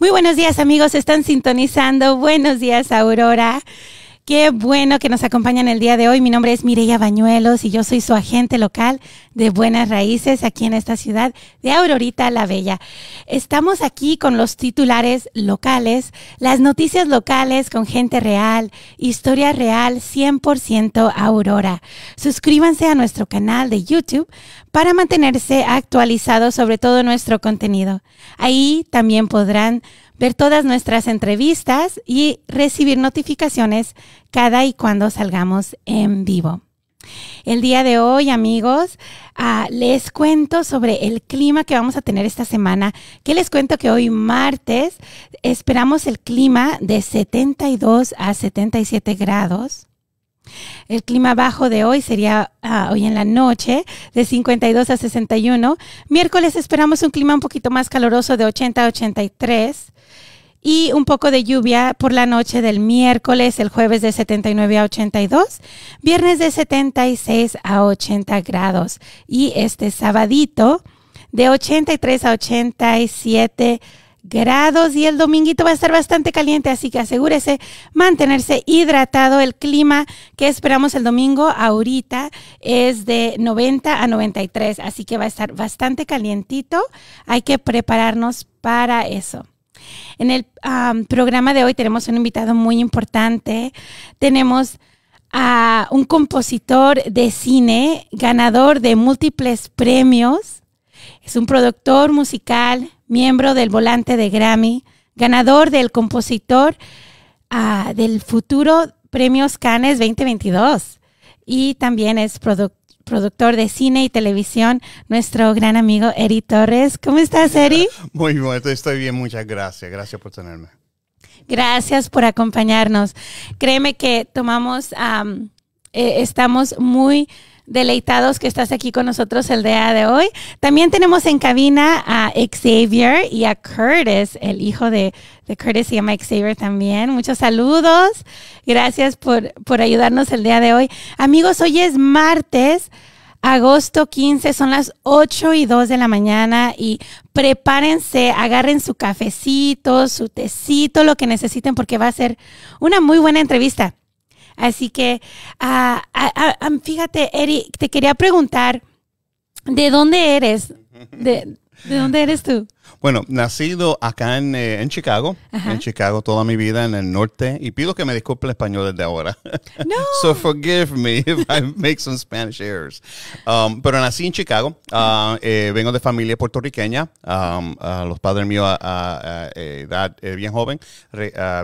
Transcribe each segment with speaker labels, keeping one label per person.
Speaker 1: Muy buenos días amigos, están sintonizando. Buenos días Aurora. Qué bueno que nos acompañan el día de hoy. Mi nombre es Mireya Bañuelos y yo soy su agente local de Buenas Raíces aquí en esta ciudad de Aurorita la Bella. Estamos aquí con los titulares locales, las noticias locales con gente real, historia real 100% Aurora. Suscríbanse a nuestro canal de YouTube para mantenerse actualizado sobre todo nuestro contenido. Ahí también podrán ver todas nuestras entrevistas y recibir notificaciones cada y cuando salgamos en vivo. El día de hoy, amigos, ah, les cuento sobre el clima que vamos a tener esta semana. Que les cuento que hoy martes esperamos el clima de 72 a 77 grados. El clima bajo de hoy sería ah, hoy en la noche de 52 a 61. Miércoles esperamos un clima un poquito más caluroso de 80 a 83 y un poco de lluvia por la noche del miércoles, el jueves de 79 a 82, viernes de 76 a 80 grados y este sabadito de 83 a 87 grados y el dominguito va a estar bastante caliente, así que asegúrese mantenerse hidratado. El clima que esperamos el domingo ahorita es de 90 a 93, así que va a estar bastante calientito. Hay que prepararnos para eso. En el programa de hoy tenemos un invitado muy importante. Tenemos a un compositor de cine, ganador de múltiples premios. Es un productor musical, miembro del volante de Grammy, ganador del compositor ah, del futuro Premios Cannes 2022 y también es productor productor de cine y televisión, nuestro gran amigo Eri Torres. ¿Cómo estás, Eri?
Speaker 2: Muy bien, estoy bien, muchas gracias. Gracias por tenerme.
Speaker 1: Gracias por acompañarnos. Créeme que tomamos, eh, estamos muy deleitados que estás aquí con nosotros el día de hoy. También tenemos en cabina a Xavier y a Curtis, el hijo de, de Curtis a llama Xavier también. Muchos saludos. Gracias por, por ayudarnos el día de hoy. Amigos, hoy es martes. Agosto 15, son las 8 y 2 de la mañana y prepárense, agarren su cafecito, su tecito, lo que necesiten porque va a ser una muy buena entrevista. Así que, ah, ah, ah, fíjate, Eric, te quería preguntar, ¿de dónde eres? ¿de dónde eres tú?
Speaker 2: Bueno, nacido acá en, eh, en Chicago, en Chicago toda mi vida en el norte y pido que me disculpe el español desde ahora. No. so forgive me if I make some Spanish errors. Um, pero nací en Chicago, ah, eh, vengo de familia puertorriqueña, um, ah, los padres míos a, ah, eh, edad bien joven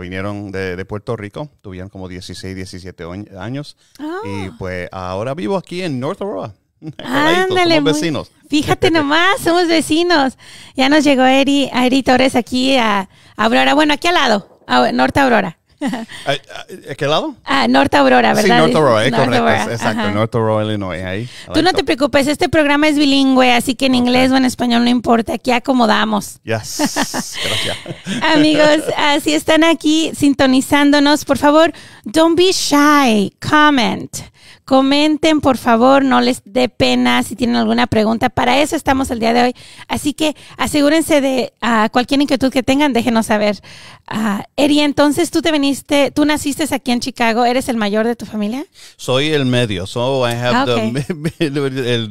Speaker 2: vinieron de, Puerto Rico, tuvieron como 16, 17 años y pues ahora vivo aquí en North Aurora. Ándale, vecinos.
Speaker 1: fíjate nomás, somos vecinos. Ya nos llegó Eri, a Eri Torres aquí a, Aurora, bueno, aquí al lado, a Norte Aurora.
Speaker 2: ¿A, qué lado?
Speaker 1: Ah, Norte Aurora, ¿verdad? Sí, Norte Aurora, eh, correcto, exacto,
Speaker 2: Norte Aurora, Illinois, Tú no te
Speaker 1: preocupes, este programa es bilingüe, así que en inglés o en español no importa, aquí acomodamos. Yes, gracias.
Speaker 2: Amigos,
Speaker 1: si están aquí sintonizándonos, por favor, don't be shy, comment Comenten, por favor, no les dé pena si tienen alguna pregunta. Para eso estamos el día de hoy. Así que asegúrense de ah, cualquier inquietud que tengan, déjenos saber. Uh, Eri, entonces tú te viniste, tú naciste aquí en Chicago, ¿eres el mayor de tu familia?
Speaker 2: Soy el medio, so I have ah, the,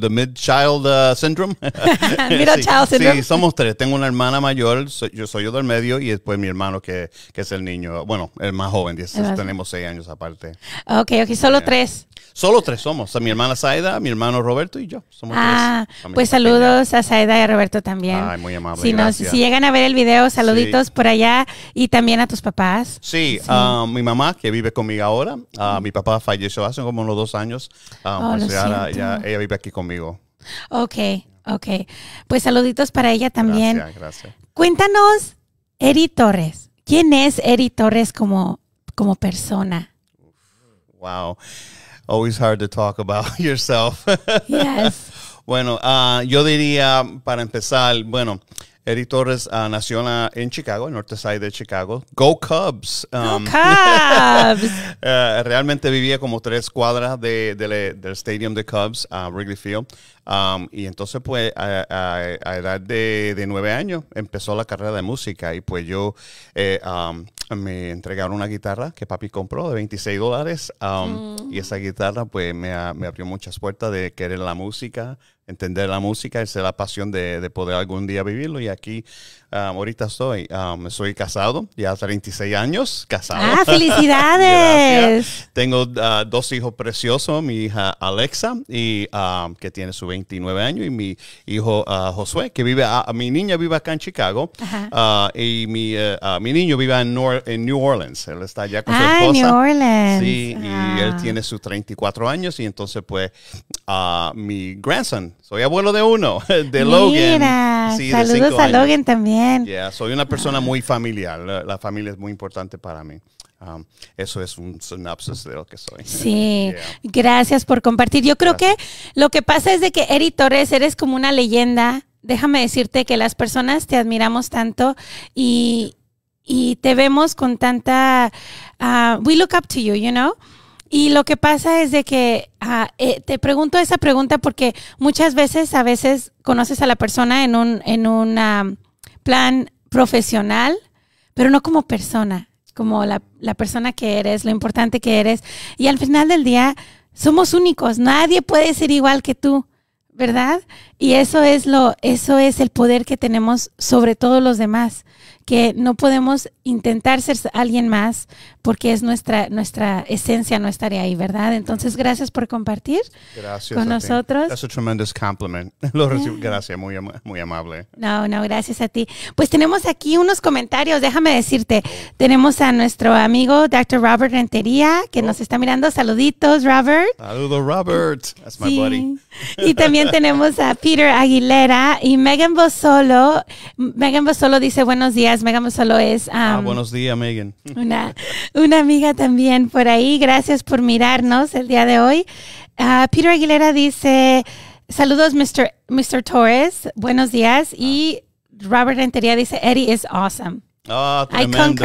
Speaker 2: mid, uh, child syndrome. Middle child syndrome. Sí, somos tres. Tengo una hermana mayor, yo soy yo del medio y después mi hermano que, es el niño, bueno, el más joven, tenemos seis años aparte.
Speaker 1: Ok, ok, solo tres.
Speaker 2: Solo tres somos. a mi hermana Saida, mi hermano Roberto y yo. ah, pues
Speaker 1: saludos a Saida y a Roberto también. Ay, muy amable. Si, si llegan a ver el video, saluditos por allá y también a tus papás. Sí, ah,
Speaker 2: mi mamá que vive conmigo ahora. a ah, mi papá falleció hace como unos dos años. Ah, oh, pues ella vive aquí conmigo.
Speaker 1: Ok, ok. Pues saluditos para ella también. Gracias, gracias. Cuéntanos, Eri Torres. ¿Quién es Eri Torres como, como persona?
Speaker 2: Wow. always hard to talk about yourself. Yes. bueno, uh, yo diría para empezar, bueno, Eric Torres ah, nació en Chicago, en North Side de Chicago. Go Cubs. Go um, Cubs. Eh, realmente vivía como tres cuadras del Stadium de Cubs, ah, Wrigley Field. Um, y entonces, pues, a, a, edad de, nueve años empezó la carrera de música. Y pues yo eh, um, me entregaron una guitarra que papi compró de 26 dólares. Mm. Y esa guitarra, pues, me, me abrió muchas puertas de querer la música, entender la música, es la pasión de, de poder algún día vivirlo y aquí Ah, ahorita soy, ah, soy casado, ya hace 26 años, casado. ¡Ah, felicidades! Tengo ah, dos hijos preciosos, mi hija Alexa, y, que tiene su 29 años, y mi hijo Josué, que vive, a, mi niña vive acá en Chicago, y mi, eh, mi, niño vive en, en, New Orleans, él está allá con ah, su esposa. New Orleans. Sí, y él tiene sus 34 años, y entonces pues mi grandson, soy abuelo de uno, de Logan. Sí, saludos a Logan también soy una persona muy familiar. La, familia es muy importante para mí. Um, eso es un sinapsis
Speaker 1: de lo que soy. Sí, gracias por compartir. Yo creo que lo que pasa es de que Eri Torres, eres como una leyenda. Déjame decirte que las personas te admiramos tanto y, te vemos con tanta... Ah, we look up to you, you know? Y lo que pasa es de que ah, eh, te pregunto esa pregunta porque muchas veces, a veces conoces a la persona en un, en una plan profesional, pero no como persona, como la, persona que eres, lo importante que eres. Y al final del día, somos únicos, nadie puede ser igual que tú. ¿verdad? Y eso es lo, eso es el poder que tenemos sobre todos los demás que no podemos intentar ser alguien más porque es nuestra, nuestra esencia no estaría ahí, ¿verdad? Entonces, gracias por compartir con nosotros. Es
Speaker 2: un tremendo compliment. Gracias, muy, muy amable.
Speaker 1: No, no, gracias a ti. Pues tenemos aquí unos comentarios, déjame decirte. Tenemos a nuestro amigo Dr. Robert Rentería que oh. nos está mirando. Saluditos, Robert.
Speaker 2: Saludos, Robert. That's my
Speaker 1: y también tenemos a Peter Aguilera y Megan Bosolo. Megan Bosolo dice buenos días. Megan Bosolo es... Ah, buenos
Speaker 2: días, Megan.
Speaker 1: Una, una amiga también por ahí. Gracias por mirarnos el día de hoy. Ah, Peter Aguilera dice, saludos, Mr. Mr. Torres. Buenos días. Ah. Y Robert entería dice, Eddie is awesome.
Speaker 2: Ah, tremendo.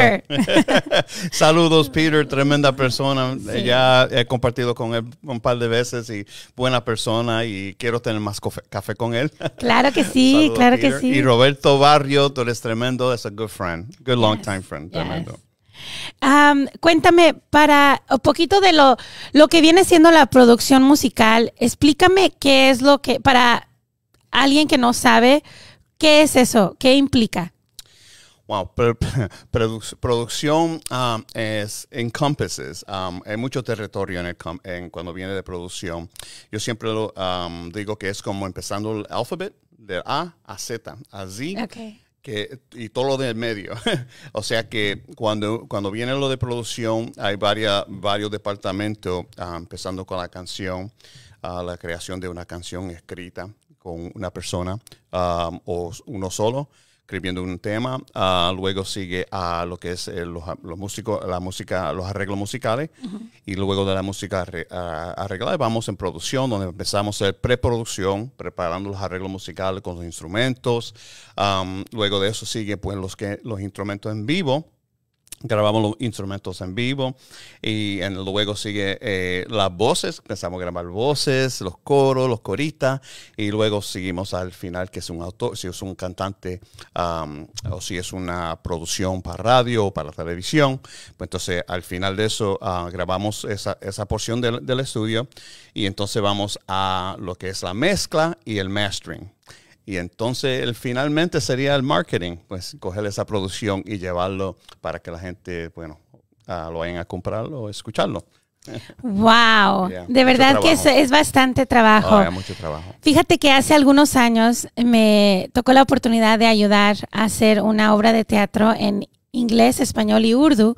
Speaker 2: Saludos, Peter, tremenda persona. Ya he compartido con él un par de veces y buena persona y quiero tener más café, con él. Claro que sí, claro que sí. Y Roberto Barrio, tú eres tremendo, es un good friend, good long time friend, tremendo.
Speaker 1: cuéntame, para un poquito de lo, lo que viene siendo la producción musical, explícame qué es lo que, para alguien que no sabe, qué es eso, qué implica.
Speaker 2: Wow, producción um, es, encompasses, um, hay mucho territorio en, el cuando viene de producción. Yo siempre lo, um, digo que es como empezando el alfabeto de A a Z, a Que, y todo lo del medio. o sea que cuando, cuando viene lo de producción, hay varias, varios departamentos, um, empezando con la canción, uh, la creación de una canción escrita con una persona o uno solo escribiendo un tema, ah, luego sigue a lo que es eh, ah, los, músicos, la música, los arreglos musicales, y luego de la música ah, arreglada vamos en producción, donde empezamos a hacer preproducción, preparando los arreglos musicales con los instrumentos. luego de eso sigue pues los que los instrumentos en vivo grabamos los instrumentos en vivo y luego sigue eh, las voces, empezamos a grabar voces, los coros, los coristas y luego seguimos al final que es un autor, si es un cantante o si es una producción para radio o para televisión, pues entonces al final de eso ah, grabamos esa, esa porción del, del estudio y entonces vamos a lo que es la mezcla y el mastering. Y entonces el, finalmente sería el marketing, pues coger esa producción y llevarlo para que la gente, bueno, ah, lo vayan a comprarlo o escucharlo.
Speaker 1: Wow, de verdad que es, es, bastante trabajo. Oh, mucho trabajo. Fíjate que hace algunos años me tocó la oportunidad de ayudar a hacer una obra de teatro en inglés, español y urdu.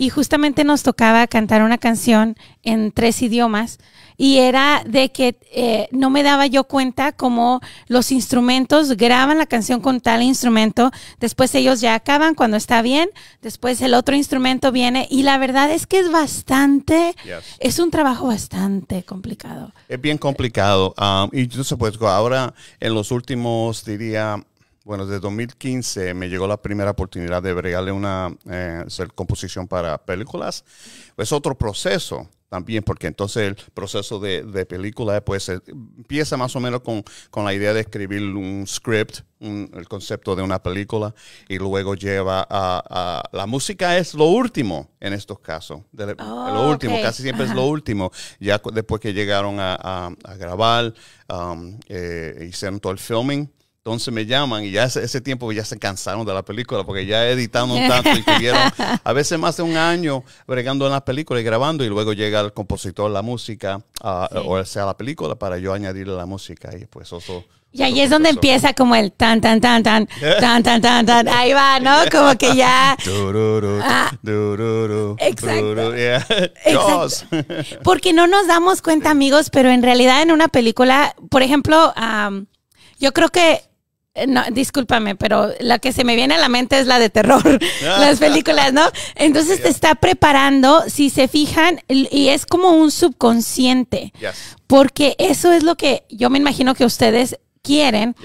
Speaker 1: Y justamente nos tocaba cantar una canción en tres idiomas y era de que eh, no me daba yo cuenta cómo los instrumentos graban la canción con tal instrumento, después ellos ya acaban cuando está bien, después el otro instrumento viene y la verdad es que es bastante, es un trabajo bastante complicado.
Speaker 2: Es bien complicado um, y se pues ahora en los últimos diría bueno, desde 2015 me llegó la primera oportunidad de bregarle una eh, composición para películas. Es otro proceso también, porque entonces el proceso de, película eh, pues, eh, empieza más o menos con, la idea de escribir un script, el concepto de una película, y luego lleva a, La música es lo último en estos casos, lo oh, último, casi siempre es lo último, ya después que llegaron a, grabar, um, eh, hicieron todo el filming, entonces me llaman y ya ese, tiempo ya se cansaron de la película porque ya editaron tanto y tuvieron a veces más de un año bregando en las películas y grabando y luego llega el compositor la música o sea la película para yo añadirle la música y pues eso.
Speaker 1: Y ahí es donde empieza como el tan, tan, tan, tan, tan, tan, tan, tan. Ahí va, ¿no? Como que ya.
Speaker 2: Ah. exacto. exacto.
Speaker 1: Porque no nos damos cuenta, amigos, pero en realidad en una película, por ejemplo, yo creo que eh, no, discúlpame, pero la que se me viene a la mente es la de terror, las películas, ¿no? Entonces te está preparando, si se fijan, y es como un subconsciente, porque eso es lo que yo me imagino que ustedes quieren,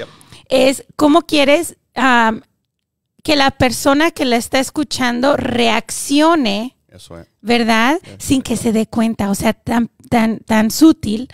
Speaker 1: es cómo quieres que la persona que la está escuchando reaccione eso es. ¿Verdad? Sin que se dé cuenta, o sea, tan, tan, tan sutil.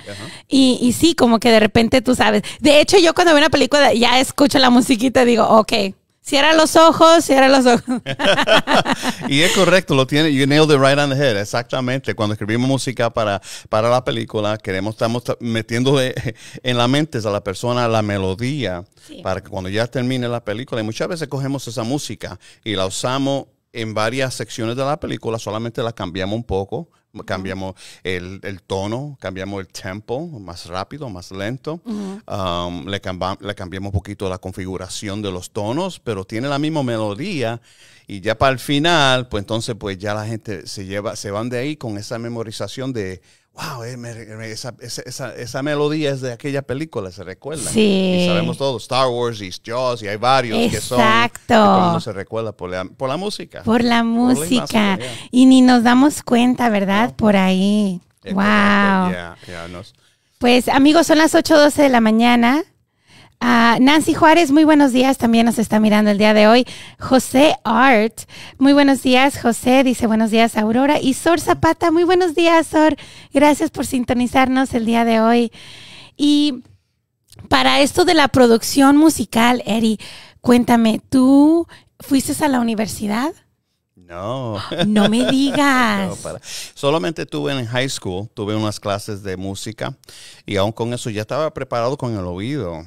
Speaker 1: Y, y, sí, como que de repente tú sabes. De hecho, yo cuando veo una película, ya escucho la musiquita y digo, ok, cierra los ojos, cierra los ojos.
Speaker 2: y es correcto, lo tiene, you nailed it right on the head, exactamente. Cuando escribimos música para, para la película, queremos, estamos metiendo en la mente a la persona la melodía para que cuando ya termine la película, y muchas veces cogemos esa música y la usamos en varias secciones de la película, solamente la cambiamos un poco. Cambiamos el, tono, cambiamos el tempo, más rápido, más lento. Um, le, le, cambiamos un poquito la configuración de los tonos, pero tiene la misma melodía. Y ya para el final, pues entonces, pues ya la gente se lleva, se van de ahí con esa memorización de, wow, eh, esa, melodía es de aquella película, se recuerda. Sí. Y sabemos todos, Star Wars y Jaws, y hay varios que son. Exacto. No se recuerda por la, por la, música. Por la música.
Speaker 1: Y ni nos damos cuenta, ¿verdad? Por ahí. wow. Pues amigos, son las 8.12 de la mañana. Ah, Nancy Juárez, muy buenos días, también nos está mirando el día de hoy. José Art, muy buenos días, José, dice buenos días, Aurora. Y Sor Zapata, muy buenos días, Sor. Gracias por sintonizarnos el día de hoy. Y para esto de la producción musical, Eri, cuéntame, ¿tú fuiste a la universidad?
Speaker 2: No. No me digas. Solamente tuve en high school, tuve unas clases de música y aún con eso ya estaba preparado con el oído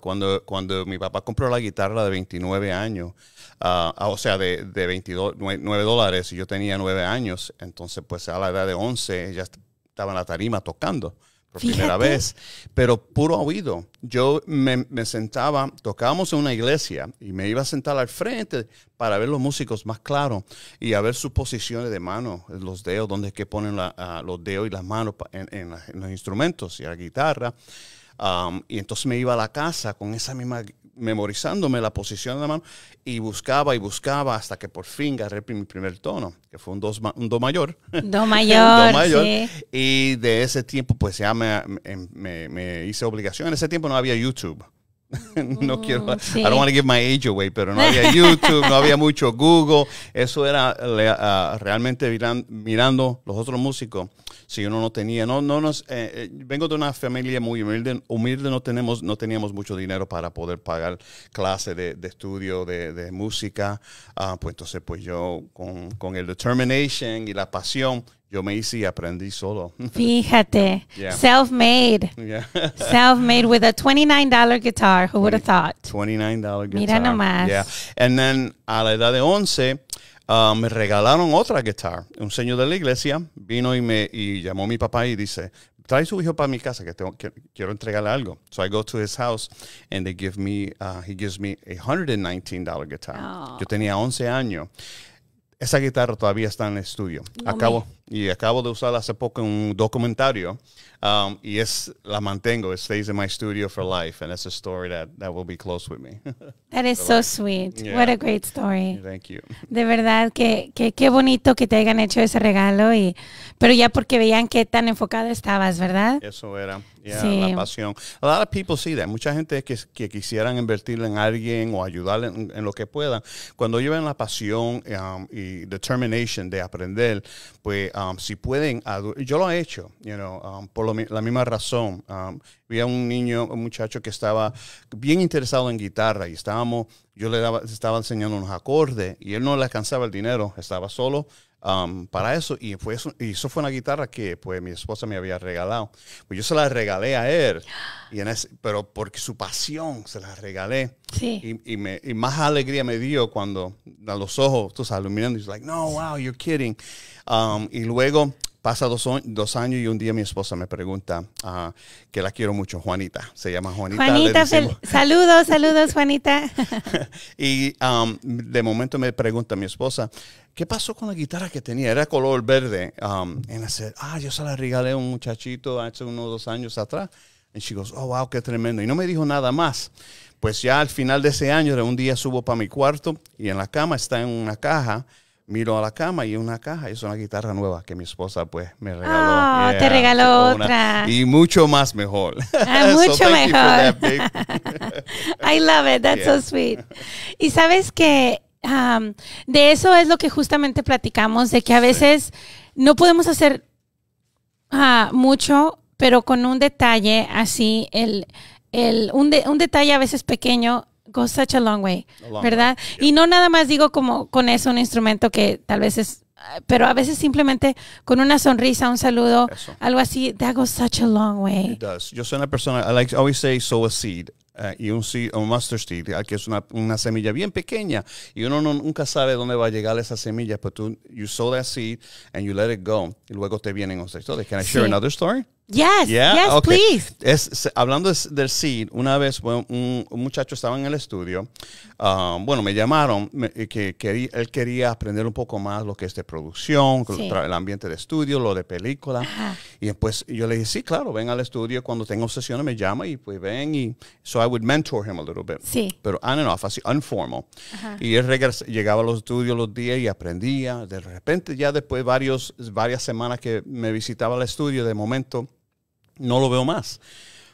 Speaker 2: cuando, cuando mi papá compró la guitarra de 29 años, ah, ah, o sea, de, de dólares, y yo tenía 9 años, entonces pues a la edad de 11 ya estaba en la tarima tocando por primera vez, pero puro oído. Yo me, sentaba, tocábamos en una iglesia y me iba a sentar al frente para ver los músicos más claro y a ver sus posiciones de mano, los dedos, dónde es que ponen ah, los dedos y las manos en, en los instrumentos y la guitarra y entonces me iba a la casa con esa misma, memorizándome la posición de la mano y buscaba y buscaba hasta que por fin agarré mi primer tono, que fue un, do mayor.
Speaker 1: Do mayor.
Speaker 2: Y de ese tiempo pues ya em, me, me hice obligación. En ese tiempo no había YouTube. no quiero, mm, I don't want to give my age away, pero no había YouTube, no había mucho Google. Eso era ah, realmente mirando los otros músicos. Si uno no tenía, no, no nos, eh, eh, vengo de una familia muy humilde, humilde no tenemos, no teníamos mucho dinero para poder pagar clases de, estudio, de, música. Ah, pues entonces, pues yo con, con el determination y la pasión, yo me hice y aprendí solo. Fíjate. Self-made. Self-made
Speaker 1: with a $29 guitar. Who would have thought?
Speaker 2: $29 guitar. Mira nomás. Yeah. And then a la edad de 11 uh, me regalaron otra guitar. Un señor de la iglesia vino y me y llamó a mi papá y dice, trae su hijo para mi casa que, tengo, que quiero entregarle algo. So I go to his house and they give me, uh, he gives me a $119 guitar. Oh. Yo tenía 11 años. Esa guitarra todavía está en el estudio. Acabo y acabo de usar hace poco un documentario um, y es la mantengo. It stays in my studio for life, and it's a story that that will be close with me. That is so sweet. What a great
Speaker 1: story. Thank you. De verdad que qué bonito que te hayan hecho ese regalo y pero ya porque veían qué tan enfocado estabas, ¿verdad?
Speaker 2: Eso era. sí. la pasión. A lot of people see that. Mucha gente que, que quisieran invertir en alguien o ayudarle en, lo que puedan. Cuando llevan la pasión um, y determination de aprender, pues Um, si pueden, yo lo he hecho, know, um, por la misma razón. había um, un niño, un muchacho que estaba bien interesado en guitarra y estábamos, yo le estaba enseñando unos acordes y él no le alcanzaba el dinero, estaba solo, Um, para eso y, fue eso. y eso fue una guitarra que pues mi esposa me había regalado. Pues yo se la regalé a él, y en ese, pero porque su pasión se la regalé. Sí. Y, y, me, y, más alegría me dio cuando a los ojos, tú sabes, iluminando. Y like, no, wow, you're kidding. Um, y luego pasa dos, dos, años y un día mi esposa me pregunta ah, que la quiero mucho, Juanita. Se llama Juanita. Juanita,
Speaker 1: saludos, saludos, Juanita.
Speaker 2: y um, de momento me pregunta mi esposa, ¿qué pasó con la guitarra que tenía? Era color verde. Um, en hacer, ah, yo se la regalé a un muchachito hace unos dos años atrás. Y chicos, oh, wow, qué tremendo. Y no me dijo nada más. Pues ya al final de ese año, de un día subo para mi cuarto y en la cama está en una caja. Miro a la cama y una caja es una guitarra nueva que mi esposa pues me regaló. Oh, te regaló otra. Y mucho más mejor. Ah, mucho mejor.
Speaker 1: I love it. That's so sweet. Y sabes que de eso es lo que justamente platicamos, de que a veces no podemos hacer ah, mucho, pero con un detalle así, el, el, un, un detalle a veces pequeño goes such a long way, ¿verdad? Y no nada más digo como con eso un instrumento que tal vez es pero a veces simplemente con una sonrisa, un saludo, algo así, that goes such a long way.
Speaker 2: It does. Yo soy una persona, I like always say sow a seed. Uh, y un, seed, mustard seed, eh, que es una, una, semilla bien pequeña, y uno nunca sabe dónde va a llegar esa semilla, pero pues tú, you sow that seed and you let it go, y luego te vienen otras historias. Can I share another story? Yes, yes, please. Es, hablando del seed, una vez un, muchacho estaba en el estudio. Um, bueno, me llamaron que, que, él quería aprender un poco más lo que es de producción, el ambiente de estudio, lo de película. Y después yo le dije, sí, claro, ven al estudio cuando tengo sesiones me llama y pues ven y so I would mentor him a little bit. Sí. Pero on and off, así informal. Y él llegaba a los estudios los días y aprendía. De repente ya después varios varias semanas que me visitaba al estudio, de momento no lo veo más.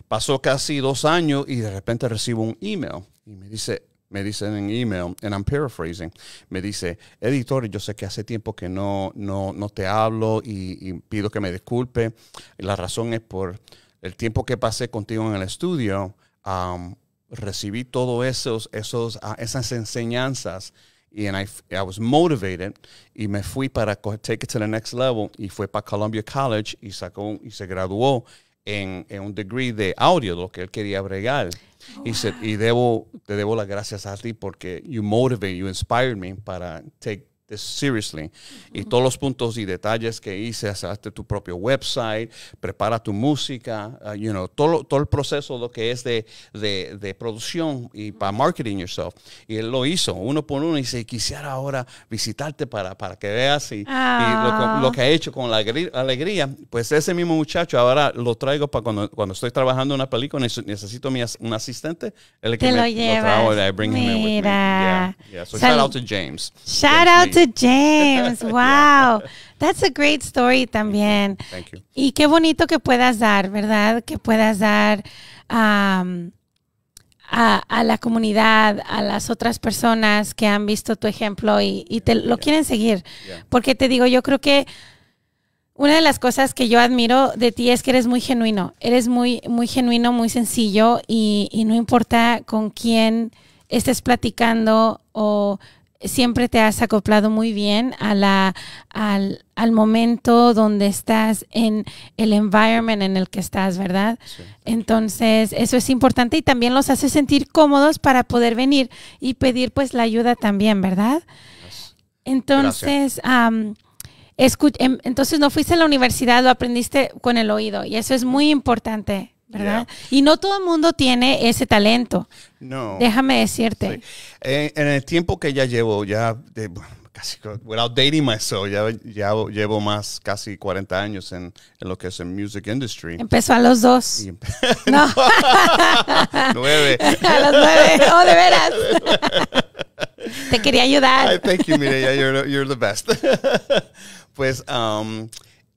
Speaker 2: Pasó casi dos años y de repente recibo un email y me dice, me dicen en email, and I'm paraphrasing, me dice, editor, yo sé que hace tiempo que no, no, te hablo y, pido que me disculpe. La razón es por el tiempo que pasé contigo en el estudio, um, recibí todos esos, esos, ah, esas enseñanzas y I, was motivated y me fui para take it to the next level y fue para Columbia College y sacó y se graduó en, un degree de audio, lo que él quería bregar. y, se, y debo, te debo las gracias a ti porque you motivate, you inspire me para take este, seriously. Y todos los puntos y detalles que hice, hasta tu propio website, prepara tu música, ah, you know, todo, todo el proceso lo que es de, de, de producción y para marketing yourself. Y él lo hizo uno por uno y dice, quisiera ahora visitarte para, para que veas y, lo, que ha hecho con la alegría. Pues ese mismo muchacho ahora lo traigo para cuando, cuando estoy trabajando en una película, necesito un asistente. el que Te lo lleva Mira. shout out to James.
Speaker 1: Shout out James. Wow. That's a great story también. Thank you. Y qué bonito que puedas dar, ¿verdad? Que puedas dar um, a, la comunidad, a las otras personas que han visto tu ejemplo y, te lo quieren seguir. Porque te digo, yo creo que una de las cosas que yo admiro de ti es que eres muy genuino. Eres muy, muy genuino, muy sencillo y no importa con quién estés platicando o siempre te has acoplado muy bien al, al, momento donde estás en el environment en el que estás, ¿verdad? Entonces, eso es importante y también los hace sentir cómodos para poder venir y pedir pues la ayuda también, ¿verdad? Entonces, em, entonces no fuiste a la universidad, lo aprendiste con el oído y eso es muy importante. ¿verdad? Y no todo el mundo tiene ese talento.
Speaker 2: No. Déjame
Speaker 1: decirte. Sí.
Speaker 2: Eh, en, el tiempo que ya llevo, ya de, casi, without dating myself, ya, ya, llevo más casi 40 años en, en, lo que es el music industry. Empezó a los dos. Y,
Speaker 1: no.
Speaker 2: nueve. a los nueve, oh, de veras.
Speaker 1: Te quería ayudar. I thank you, Mireya, you're,
Speaker 2: you're the best. pues, um,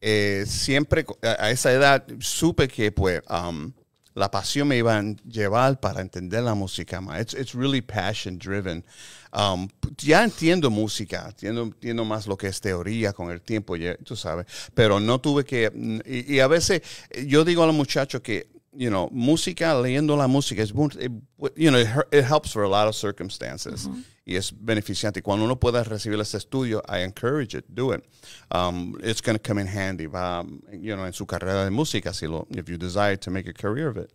Speaker 2: eh, siempre a esa edad supe que pues um, la pasión me iba a llevar para entender la música más. It's, really passion driven. Um, ya entiendo música, entiendo, entiendo, más lo que es teoría con el tiempo, tú sabes, pero no tuve que, mm, y a veces eh, yo digo a los muchachos que you know, música, leyendo la música, es, it, eh, you know, it, it, helps for a lot of circumstances. Mm -hmm. Y es beneficiante. Cuando uno pueda recibir ese estudio, I encourage it, do it. Um, it's going to come in handy, va, you know, en su carrera de música, si lo, if you desire to make a career of it.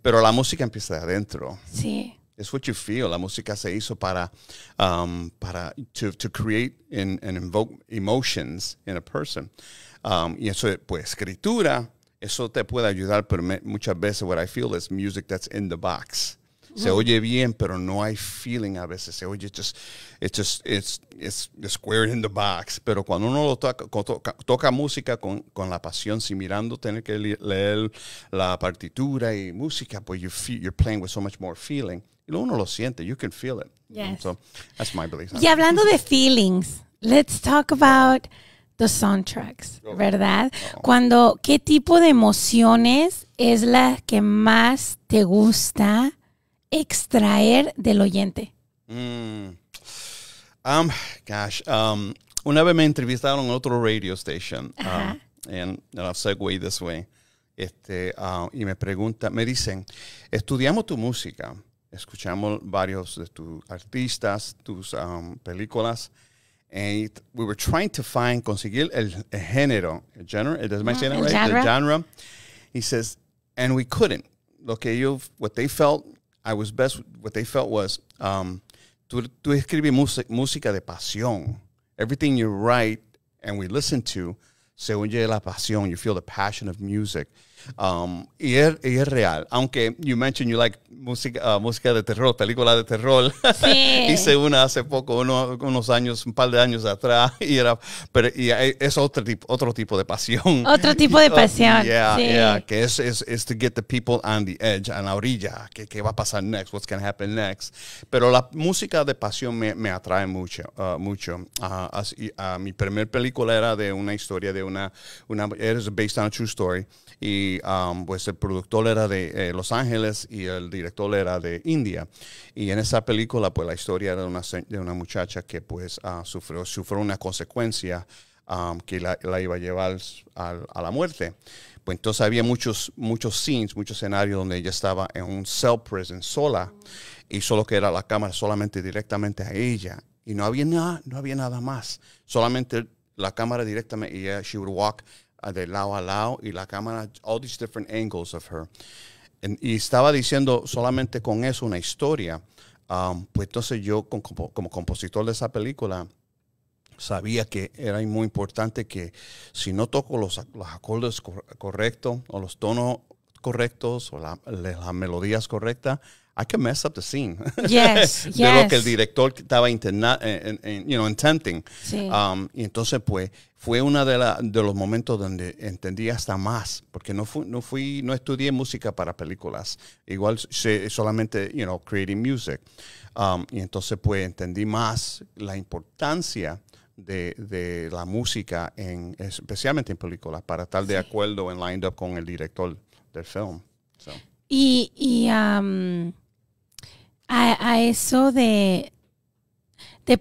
Speaker 2: Pero la música empieza de adentro. Sí. It's what you feel. La música se hizo para, um, para to, to create and, and, invoke emotions in a person. Um, y eso, pues, escritura eso te puede ayudar, pero muchas veces what I feel is music that's in the box. Se oye bien, pero no hay feeling a veces. Se oye just, it's just, it's, it's, it's square in the box. Pero cuando uno lo toca, toca, música con, con, la pasión, sin mirando tener que leer la partitura y música, pues you you're playing with so much more feeling. Y uno lo siente, you can feel it. So that's my belief. Y hablando de
Speaker 1: feelings, let's talk about... The soundtracks, ¿verdad? Cuando, ¿qué tipo de emociones es la que más te gusta extraer del oyente?
Speaker 2: Mm. Um, gosh, um, una vez me entrevistaron en otro radio station, um, en este, y me pregunta, me dicen, estudiamos tu música, escuchamos varios de tus artistas, tus películas, and it, we were trying to find, conseguir el, el género, el genre, does my say mm, that right? Genre. The genre. He says, and we couldn't. Okay, you, what they felt, I was best, what they felt was, um, tú, tú escribes música de pasión. Everything you write and we listen to, se oye la pasión. You feel the passion of music. Um, y, es, real. Aunque you mentioned you like música, uh, música de terror, película de terror. Sí. Hice una hace poco, unos años, un par de años atrás. Y era, pero y es otro tipo, otro tipo de pasión. Otro tipo de oh, pasión. yeah, que es, to get the people on the edge, a la orilla. ¿Qué, va a pasar next? What's going to happen next? Pero la música de pasión me, me atrae mucho. Uh, mucho. Así, mi primer película era de una historia de una, una, based on a true story. Y pues el productor era de eh, Los Ángeles y el director era de India. Y en esa película pues la historia era de una, de una muchacha que pues ah, sufrió, sufrió una consecuencia que la, iba a llevar a la muerte. Pues entonces había muchos, muchos scenes, muchos escenarios donde ella estaba en un cell prison sola y solo que era la cámara solamente directamente a ella. Y no había nada, no había nada más. Solamente la cámara directamente y ella, she would walk de lado a lado y la cámara, all these different angles of her. y estaba diciendo solamente con eso una historia. Um, pues entonces yo como, compositor de esa película sabía que era muy importante que si no toco los, los acordes correctos o los tonos correctos o las melodías correctas, I can mess up the scene. Yes, de lo que el director estaba interna eh, you know, intending. Sí. Um, y entonces, pues, fue uno de, de los momentos donde entendí hasta más, porque no no fui, no estudié música para películas. Igual solamente, you know, creating music. Um, y entonces, pues, entendí más la importancia de, la música, en, especialmente en películas, para estar de acuerdo en lined up con el director del film. So.
Speaker 1: Y, y um, a, eso de,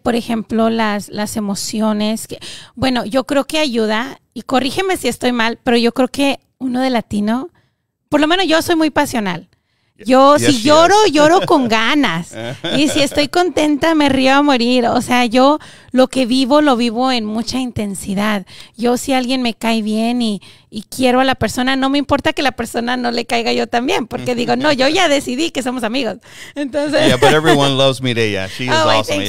Speaker 1: por ejemplo, las, las emociones. Que, bueno, yo creo que ayuda, y corrígeme si estoy mal, pero yo creo que uno de latino, por lo menos yo soy muy pasional. Yo, si lloro, lloro con ganas. Y si estoy contenta, me río a morir. O sea, yo lo que vivo, lo vivo en mucha intensidad. Yo, si alguien me cae bien y, quiero a la persona, no me importa que la persona no le caiga yo también, porque digo, no, yo ya decidí que somos amigos. Entonces. Yeah, but everyone
Speaker 2: loves She is oh, awesome.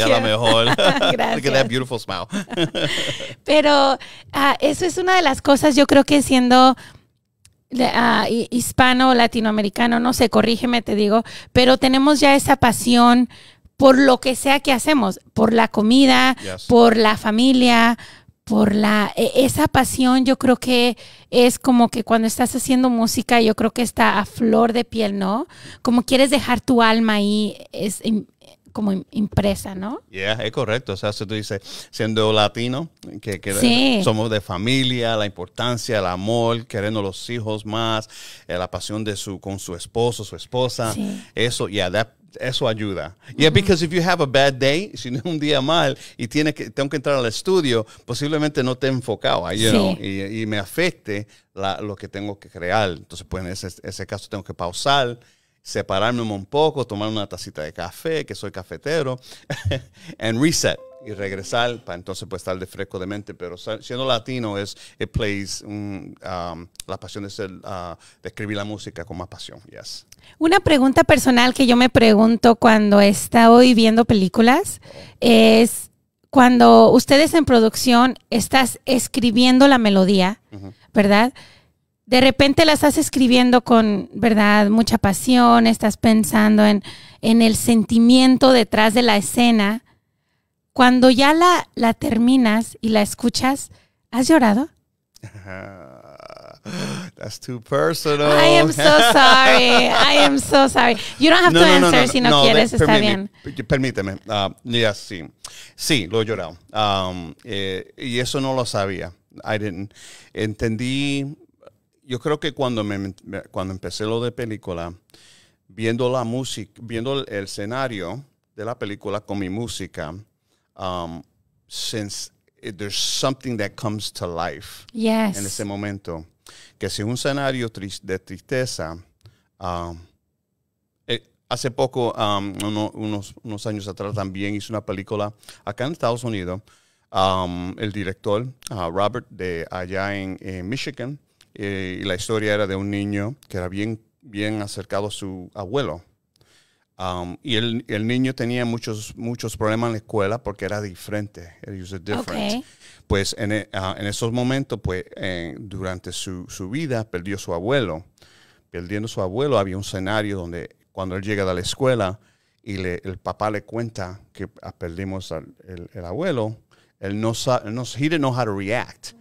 Speaker 1: Pero eso es una de las cosas, yo creo que siendo Ah, hispano hispano, latinoamericano, no sé, corrígeme, te digo, pero tenemos ya esa pasión por lo que sea que hacemos, por la comida, por la familia, por la e, esa pasión yo creo que es como que cuando estás haciendo música yo creo que está a flor de piel no como quieres dejar tu alma ahí es como impresa, ¿no?
Speaker 2: Yeah, es correcto. O sea, si tú dices, siendo latino, que, que somos de familia, la importancia, el amor, queriendo los hijos más, eh, la pasión de su, con su esposo, su esposa, eso, yeah, eso ayuda. Yeah, si because if you have a bad day, si no un día mal y tienes que, tengo que entrar al estudio, posiblemente no te enfocado you y, me afecte lo que tengo que crear. Entonces, pues en ese, ese caso tengo que pausar separarme un poco, tomar una tacita de café, que soy cafetero, and reset y regresar para entonces pues estar de fresco de mente. Pero siendo latino es, it plays um, la pasión es ah, escribir la música con más pasión, yes.
Speaker 1: Una pregunta personal que yo me pregunto cuando estoy viendo películas oh. es cuando ustedes en producción estás escribiendo la melodía, ¿verdad? de repente la estás escribiendo con, ¿verdad?, mucha pasión, estás pensando en, en el sentimiento detrás de la escena. Cuando ya la, la terminas y la escuchas, ¿has llorado?
Speaker 2: That's too personal. I am so sorry. I am so sorry. You don't have to answer si no, quieres, está bien. Permíteme. Ah, sí. Sí, lo he llorado. Ah, eh, y eso no lo sabía. I didn't. Entendí yo creo que cuando, cuando empecé lo de película, viendo la música, viendo el, escenario de la película con mi música, um, since there's something that comes to life
Speaker 1: yes. en ese
Speaker 2: momento. Que si es un escenario de tristeza, um, eh, hace poco, um, unos, años atrás también hice una película acá en Estados Unidos. el director, uh, Robert, de allá en Michigan, eh, y la historia era de un niño que era bien, bien acercado a su abuelo. Um, y el, niño tenía muchos, muchos problemas en la escuela porque era diferente. Pues en, e, ah, en, esos momentos, pues eh, durante su, vida, perdió su abuelo. Perdiendo su abuelo, había un escenario donde cuando él llega a la escuela y le, el papá le cuenta que ah, perdimos al el, abuelo, él no sabe, no, he how react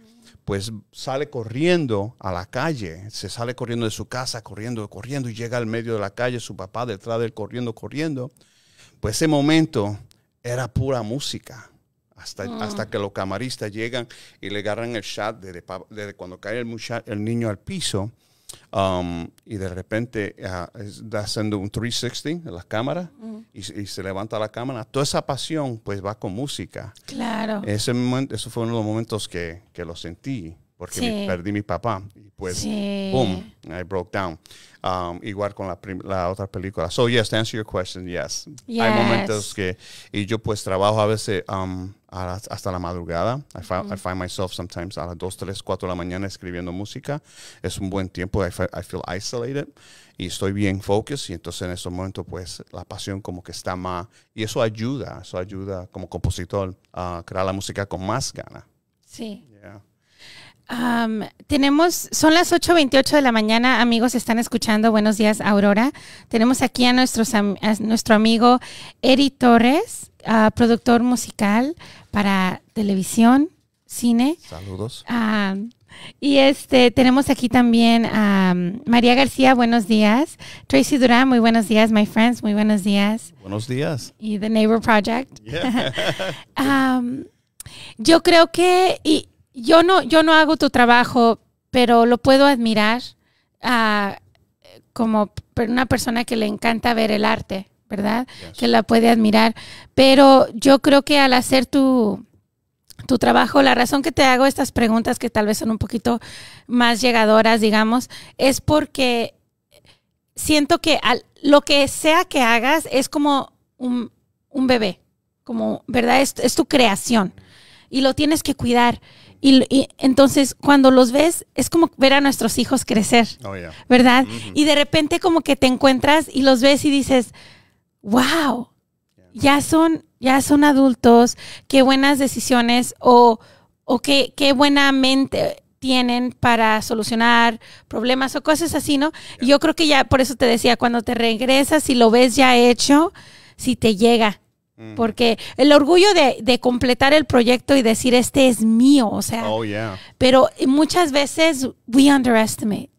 Speaker 2: pues sale corriendo a la calle, se sale corriendo de su casa, corriendo, corriendo, y llega al medio de la calle, su papá detrás de él corriendo, corriendo. Pues ese momento era pura música. Hasta, mm. hasta que los camaristas llegan y le agarran el chat desde, cuando cae el, el niño al piso Um, y de repente ah, está haciendo un 360 en la cámara y, se levanta la cámara. Toda esa pasión pues va con música. Claro. Ese momento, eso fue uno de los momentos que, que lo sentí porque perdí mi papá y pues boom, I broke down. Um, igual con la, la, otra película. So yes, to answer your question, yes. Hay momentos que y yo pues trabajo a veces um, hasta la madrugada. I, find myself sometimes a las 2, 3, 4 de la mañana escribiendo música. Es un buen tiempo. I, I feel isolated y estoy bien focused y entonces en ese momentos pues la pasión como que está más y eso ayuda, eso ayuda como compositor a crear la música con más ganas.
Speaker 1: Sí. Yeah tenemos, son las 8.28 de la mañana, amigos, están escuchando. Buenos días, Aurora. Tenemos aquí a, nuestros, nuestro amigo Eri Torres, ah, productor musical para televisión, cine. Saludos. y este, tenemos aquí también a María García, buenos días. Tracy Durán, muy buenos días, my friends, muy buenos días.
Speaker 2: Buenos días.
Speaker 1: Y The Neighbor Project. yo creo que... Y, yo no, yo no hago tu trabajo, pero lo puedo admirar ah, como una persona que le encanta ver el arte, ¿verdad? Que la puede admirar. Pero yo creo que al hacer tu, tu trabajo, la razón que te hago estas preguntas que tal vez son un poquito más llegadoras, digamos, es porque siento que lo que sea que hagas es como un, bebé, como, ¿verdad? es tu creación y lo tienes que cuidar. Y, entonces cuando los ves es como ver a nuestros hijos crecer, oh, ¿verdad? Y de repente como que te encuentras y los ves y dices, wow, ya son, ya son adultos, qué buenas decisiones o, o qué, qué buena mente tienen para solucionar problemas o cosas así, ¿no? yo creo que ya, por eso te decía, cuando te regresas y lo ves ya hecho, si te llega, porque el orgullo de, completar el proyecto y decir, este es mío, o sea. Oh, yeah. Pero eh, muchas veces we underestimate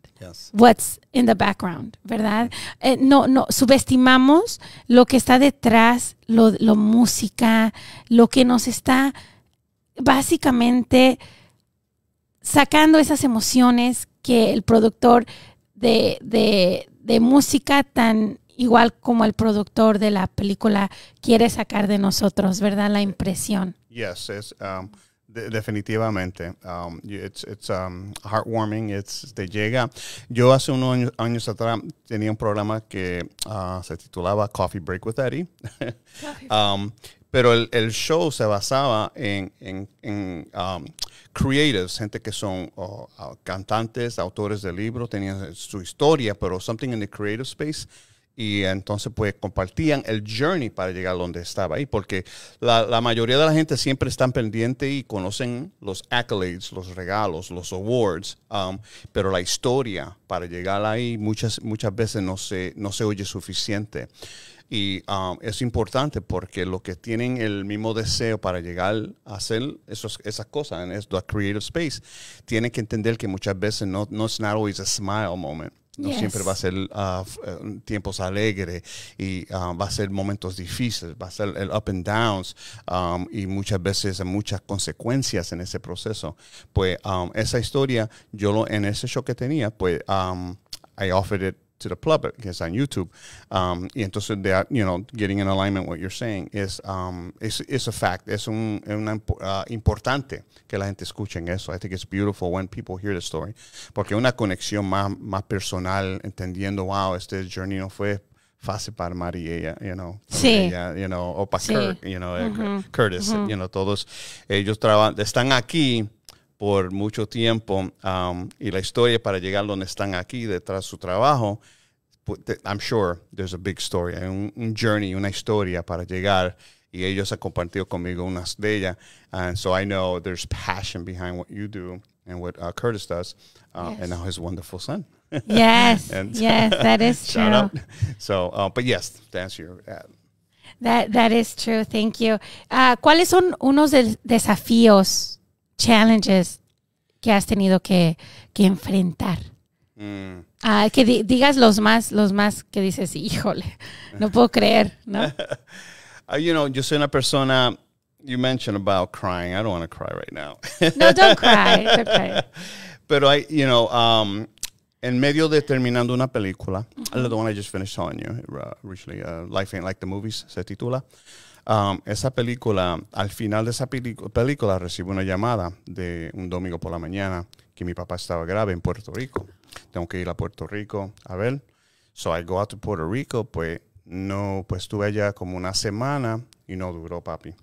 Speaker 1: what's in the background, ¿verdad? Eh, no, no, subestimamos lo que está detrás, lo, música, lo que nos está básicamente sacando esas emociones que el productor de, de, de música tan igual como el productor de la película quiere sacar de nosotros, ¿verdad? La impresión.
Speaker 2: Yes, es um, definitivamente. Um, it's, it's um, heartwarming, it's, te llega. Yo hace unos años, atrás tenía un programa que ah, se titulaba Coffee Break with Eddie. Um, pero el, show se basaba en, creatives, gente que son cantantes, autores de libros, tenían su historia, pero something in the creative space y entonces pues compartían el journey para llegar a donde estaba ahí, porque la, mayoría de la gente siempre están pendiente y conocen los accolades, los regalos, los awards, um, pero la historia para llegar ahí muchas, muchas veces no se, no se oye suficiente. Y um, es importante porque los que tienen el mismo deseo para llegar a hacer esas cosas en a creative space, tienen que entender que muchas veces no, no es not always a smile moment no siempre va a ser ah, eh, tiempos alegres y ah, va a ser momentos difíciles, va a ser el up and downs um, y muchas veces muchas consecuencias en ese proceso. Pues um, esa historia, yo lo, en ese show que tenía, pues um, I offered it to the public es on YouTube. Um, y entonces, that, you know, getting in alignment what you're saying is, um, a fact. Es un, una, ah, importante que la gente escuche eso. I think it's beautiful when people hear the story. Porque una conexión más, más personal, entendiendo, wow, este journey no fue fácil para María, you know, ella, you know, o para you know, eh, Curtis, you know, todos ellos trabajan, están aquí por mucho tiempo um, y la historia para llegar donde están aquí detrás de su trabajo, I'm sure there's a big story, un, journey, una historia para llegar y ellos han compartido conmigo unas de ellas. And so I know there's passion behind what you do and what uh, Curtis does uh, and now his wonderful son. Yes, yes, that is true. So, uh, but yes, that's answer your
Speaker 1: That, that is true, thank you. ¿Cuáles son unos de desafíos challenges que has tenido que, que enfrentar? Mm. Ah, que digas los más, los más que dices, híjole, no puedo creer, ¿no?
Speaker 2: Ah, you know, yo soy una persona, you mentioned about crying. I don't want to cry right now. no, don't cry. Okay. Pero, I, you know, um, en medio de terminando una película, mm the one I just finished telling you, uh, originally, uh, Life Ain't Like the Movies, se titula. Um, esa película, al final de esa película recibo una llamada de un domingo por la mañana que mi papá estaba grave en Puerto Rico. Tengo que ir a Puerto Rico a ver. So I go out to Puerto Rico, pues no, pues estuve allá como una semana y no duró, papi.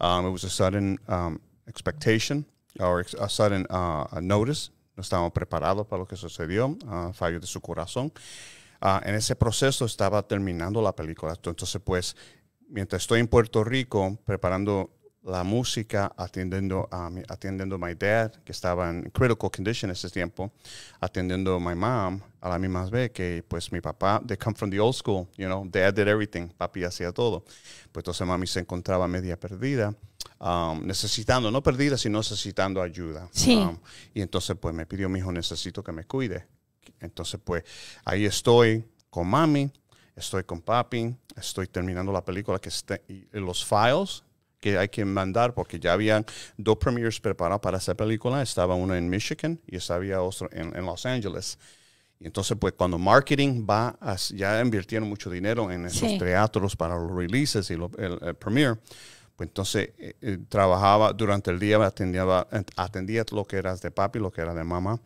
Speaker 2: Um, it was a sudden um, expectation or a sudden uh, notice. No estábamos preparados para lo que sucedió, uh, fallo de su corazón. Uh, en ese proceso estaba terminando la película. Entonces, pues, mientras estoy en Puerto Rico preparando la música, atendiendo a mi, atendiendo my dad, que estaba en critical condition ese tiempo, atendiendo a mi mom, a la misma vez que pues mi papá, they come from the old school, you know, dad did everything, papi hacía todo. Pues entonces mami se encontraba media perdida, um, necesitando, no perdida, sino necesitando ayuda. Sí. Um, y entonces pues me pidió mi hijo, necesito que me cuide. Entonces pues ahí estoy con mami, estoy con papi, estoy terminando la película que esté, en los files que hay que mandar porque ya habían dos premiers preparados para esa película. Estaba uno en Michigan y estaba otro en, en Los Ángeles. Y entonces, pues cuando marketing va, ya invirtieron mucho dinero en esos teatros para los releases y el, premiere. premier. Pues entonces eh, eh, trabajaba durante el día, atendía, atendía lo que era de papi, lo que era de mamá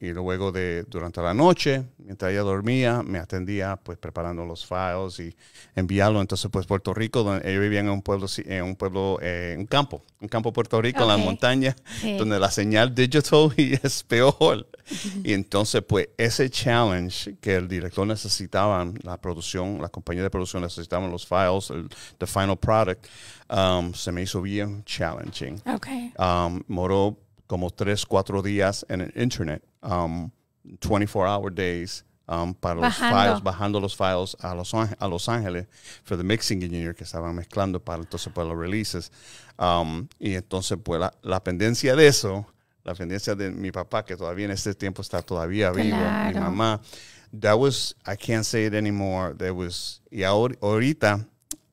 Speaker 2: y luego de durante la noche, mientras ella dormía, me atendía pues preparando los files y enviarlo. Entonces pues Puerto Rico, donde ella vivía en un pueblo, en un pueblo, En eh, un campo, un campo Puerto Rico, en la montaña, donde la señal digital y es peor. y entonces pues ese challenge que el director necesitaba, la producción, la compañía de producción necesitaban los files, el the final product, se me hizo bien challenging. Okay. Um, moró como tres, cuatro días en internet, um, 24-hour days, um, para los files, bajando los files a Los, a los Ángeles, for the mixing engineer que estaban mezclando para entonces para pues, los releases. Um, y entonces, pues, la, pendencia de eso, la pendencia de mi papá, que todavía en este tiempo está todavía vivo, mi mamá, that was, I can't say it anymore, that was, y ahorita,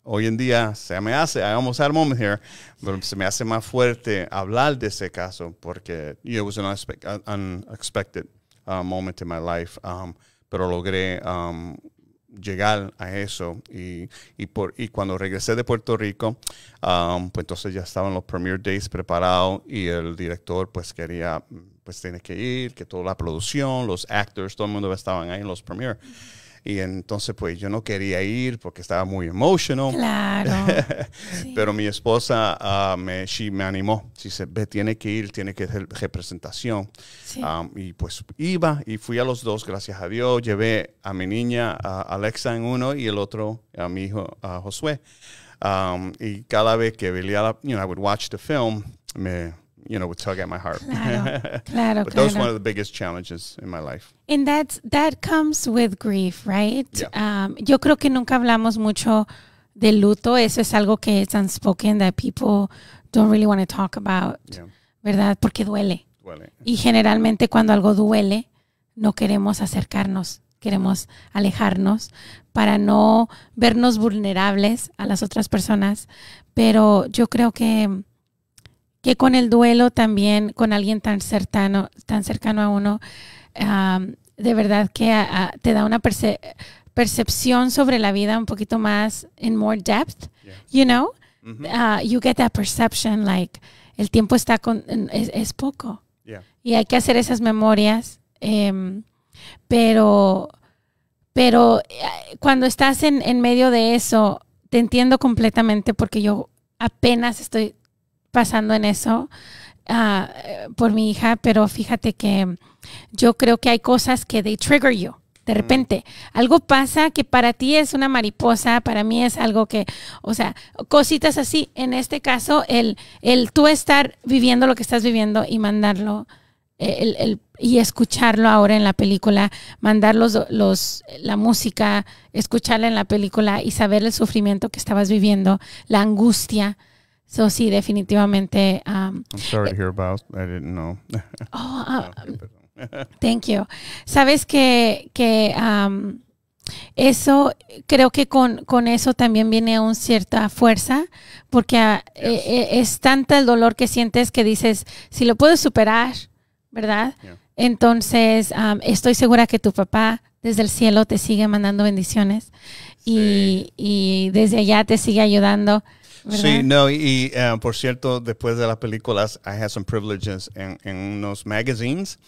Speaker 2: hoy en día se me hace, I almost a moment here, pero se me hace más fuerte hablar de ese caso porque it was an unexpected uh, moment in my life, um, pero logré um, llegar a eso y, por, y cuando regresé de Puerto Rico, um, pues entonces ya estaban los Premier Days preparados y el director pues quería, pues tiene que ir, que toda la producción, los actors, todo el mundo estaban ahí en los Premier. Y entonces, pues yo no quería ir porque estaba muy emotional. Claro. Pero mi esposa ah, me, she me animó. dice, ve, tiene que ir, tiene que hacer representación. Ah, y pues iba y fui a los dos, gracias a Dios. Llevé a mi niña, a Alexa en uno y el otro a mi hijo, a Josué. Ah, y cada vez que veía, you know, I would watch the film, me you know would tug at my heart. Claro, claro, but claro. those one of the biggest challenges in my life.
Speaker 1: And that's that comes with grief, right? Um, yo creo que nunca hablamos mucho de luto. Eso es algo que es unspoken that people don't really want to talk about, verdad? Porque duele. Duele. Y generalmente cuando algo duele no queremos acercarnos queremos alejarnos para no vernos vulnerables a las otras personas, pero yo creo que que con el duelo también, con alguien tan cercano, tan cercano a uno, de verdad que te da una percepción sobre la vida un poquito más in more depth, you know? Mm-hmm. Uh, you get that perception like el tiempo está es, poco. Y hay que hacer esas memorias, em, pero pero eh, cuando estás en, en medio de eso, te entiendo completamente porque yo apenas estoy pasando en eso ah, por mi hija, pero fíjate que yo creo que hay cosas que they trigger you. De mm. repente, algo pasa que para ti es una mariposa, para mí es algo que, o sea, cositas así. En este caso, el, el tú estar viviendo lo que estás viviendo y mandarlo eh, el, el, y escucharlo ahora en la película, mandar los, la música, escucharla en la película y saber el sufrimiento que estabas viviendo, la angustia, So sí, definitivamente. Um,
Speaker 2: I'm sorry to hear about. I didn't know. oh, ah,
Speaker 1: thank you. Sabes que, um, eso, creo que con, eso también viene una cierta fuerza, porque ah, e, e, es tanta el dolor que sientes que dices, si lo puedo superar, ¿verdad? Entonces, um, estoy segura que tu papá desde el cielo te sigue mandando bendiciones y, y desde allá te sigue ayudando. Sí,
Speaker 2: no, y eh, por cierto, después de las películas, I had some privileges en, unos magazines.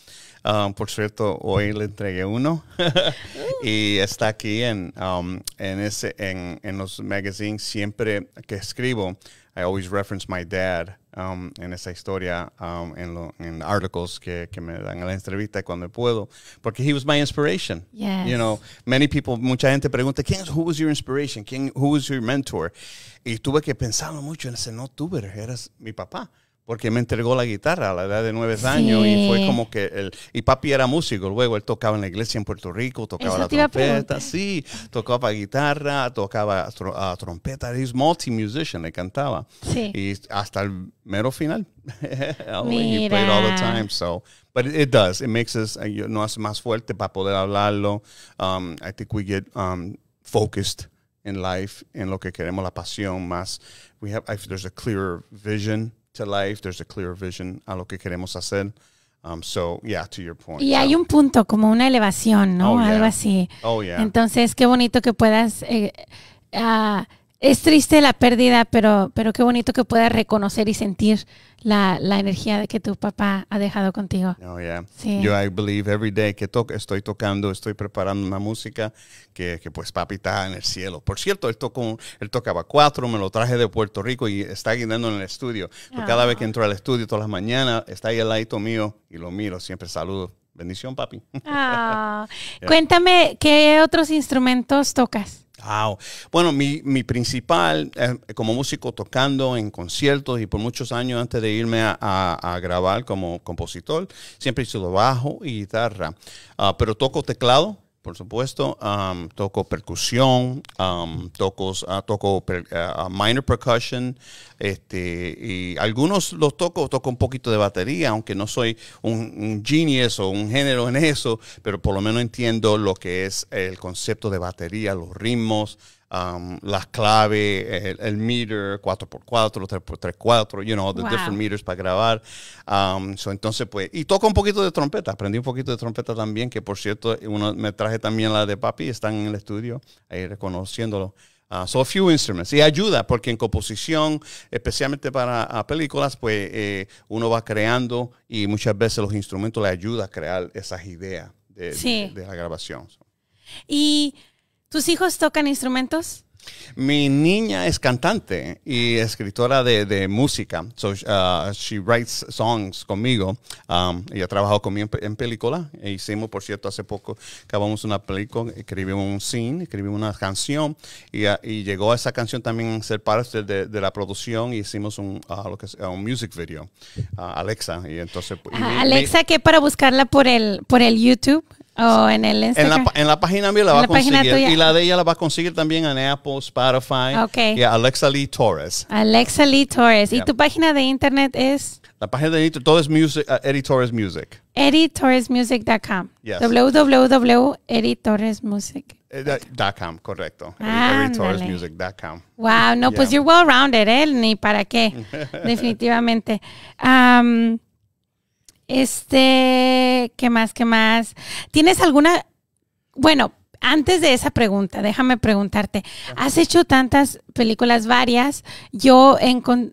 Speaker 2: Um, por cierto, hoy le entregué uno y uh. está aquí en, um, en, ese, en, los magazines siempre que escribo. I always reference my dad um, en esa historia, um, en, los en, articles que, me dan en la entrevista cuando puedo, porque he was my inspiration. You know, many people, mucha gente pregunta, ¿quién, who was your inspiration? ¿Quién, who was your mentor? Y tuve que pensarlo mucho, en ese no tuve, eras mi papá porque me entregó la guitarra a la edad de nueve años y fue como que el, y papi era músico, luego él tocaba en la iglesia en Puerto Rico, tocaba la trompeta, sí, tocaba guitarra, tocaba tr trompeta, es multi-musician, le cantaba. Sí. Y hasta el mero final. Oh, he played all the time, so but it does, it makes us eh, nos hace más fuerte para poder hablarlo. Um, I think we get um, focused in life en lo que queremos la pasión más. We have there's a clearer vision life. There's a clear vision a lo que queremos hacer. Um, so, yeah, to your point. Y hay un
Speaker 1: punto, como una elevación, ¿no? Oh, Algo así. Oh, yeah. Entonces, qué bonito que puedas eh, ah, es triste la pérdida, pero, pero qué bonito que puedas reconocer y sentir la, la energía que tu papá ha dejado contigo. Oh, yeah. Yo,
Speaker 2: I believe every day que toco, estoy tocando, estoy preparando una música que, que, pues papi está en el cielo. Por cierto, él, él tocaba cuatro, me lo traje de Puerto Rico y está guindando en el estudio. Cada vez que ah. entro al estudio, todas las mañanas, está ahí al lado mío y lo miro, siempre saludo. Bendición, papi.
Speaker 1: Ah. Cuéntame, ¿qué otros instrumentos tocas?
Speaker 2: Wow. Bueno, mi, mi principal, eh, como músico tocando en conciertos y por muchos años antes de irme a, grabar como compositor, siempre hice bajo y guitarra, ah, pero toco teclado por supuesto, um, toco percusión, um, toco ah, ah, ah, minor percussion, este, y algunos los toco, toco un poquito de batería, aunque no soy un, un, genius o un género en eso, pero por lo menos entiendo lo que es el concepto de batería, los ritmos, Um, las claves, el, meter 4x4, 3x3, you know, the different meters para grabar. Um, entonces, pues, y toca un poquito de trompeta, aprendí un poquito de trompeta también, que por cierto, uno, me traje también la de papi, están en el estudio, ahí reconociéndolo. Ah, so a few instruments. Y ayuda porque en composición, especialmente para ah, películas, pues eh, uno va creando y muchas veces los instrumentos le ayudan a crear esas ideas de, de la grabación.
Speaker 1: Y ¿Tus hijos tocan instrumentos?
Speaker 2: Mi niña es cantante y escritora de, música. So, uh, she writes songs conmigo. Um, ella ha trabajado conmigo en, película. E hicimos, por cierto, hace poco acabamos una película, escribimos un scene, escribimos una canción y, uh, llegó a esa canción también a ser parte de, la producción y hicimos un, uh, lo que un music video. Alexa. Y entonces, pues, Alexa,
Speaker 1: ¿qué para buscarla por el, por el YouTube. Oh, en el En la,
Speaker 2: en la página mía la vas a conseguir. Y la de ella la vas a conseguir también en Apple, Spotify. Ok. Y Alexa Lee Torres.
Speaker 1: Alexa Lee Torres. ¿Y tu página de internet es?
Speaker 2: La página de internet, todo es music, uh, Eddie Torres Music.
Speaker 1: EddieTorresMusic.com. Yes. www.eddietorresmusic.com,
Speaker 2: eh, correcto. Ah, Wow, no, pues you're
Speaker 1: well-rounded, ¿eh? Ni para qué. Definitivamente. Um, este, ¿qué más? ¿Qué más? ¿Tienes alguna? Bueno, antes de esa pregunta, déjame preguntarte, has hecho tantas películas varias, yo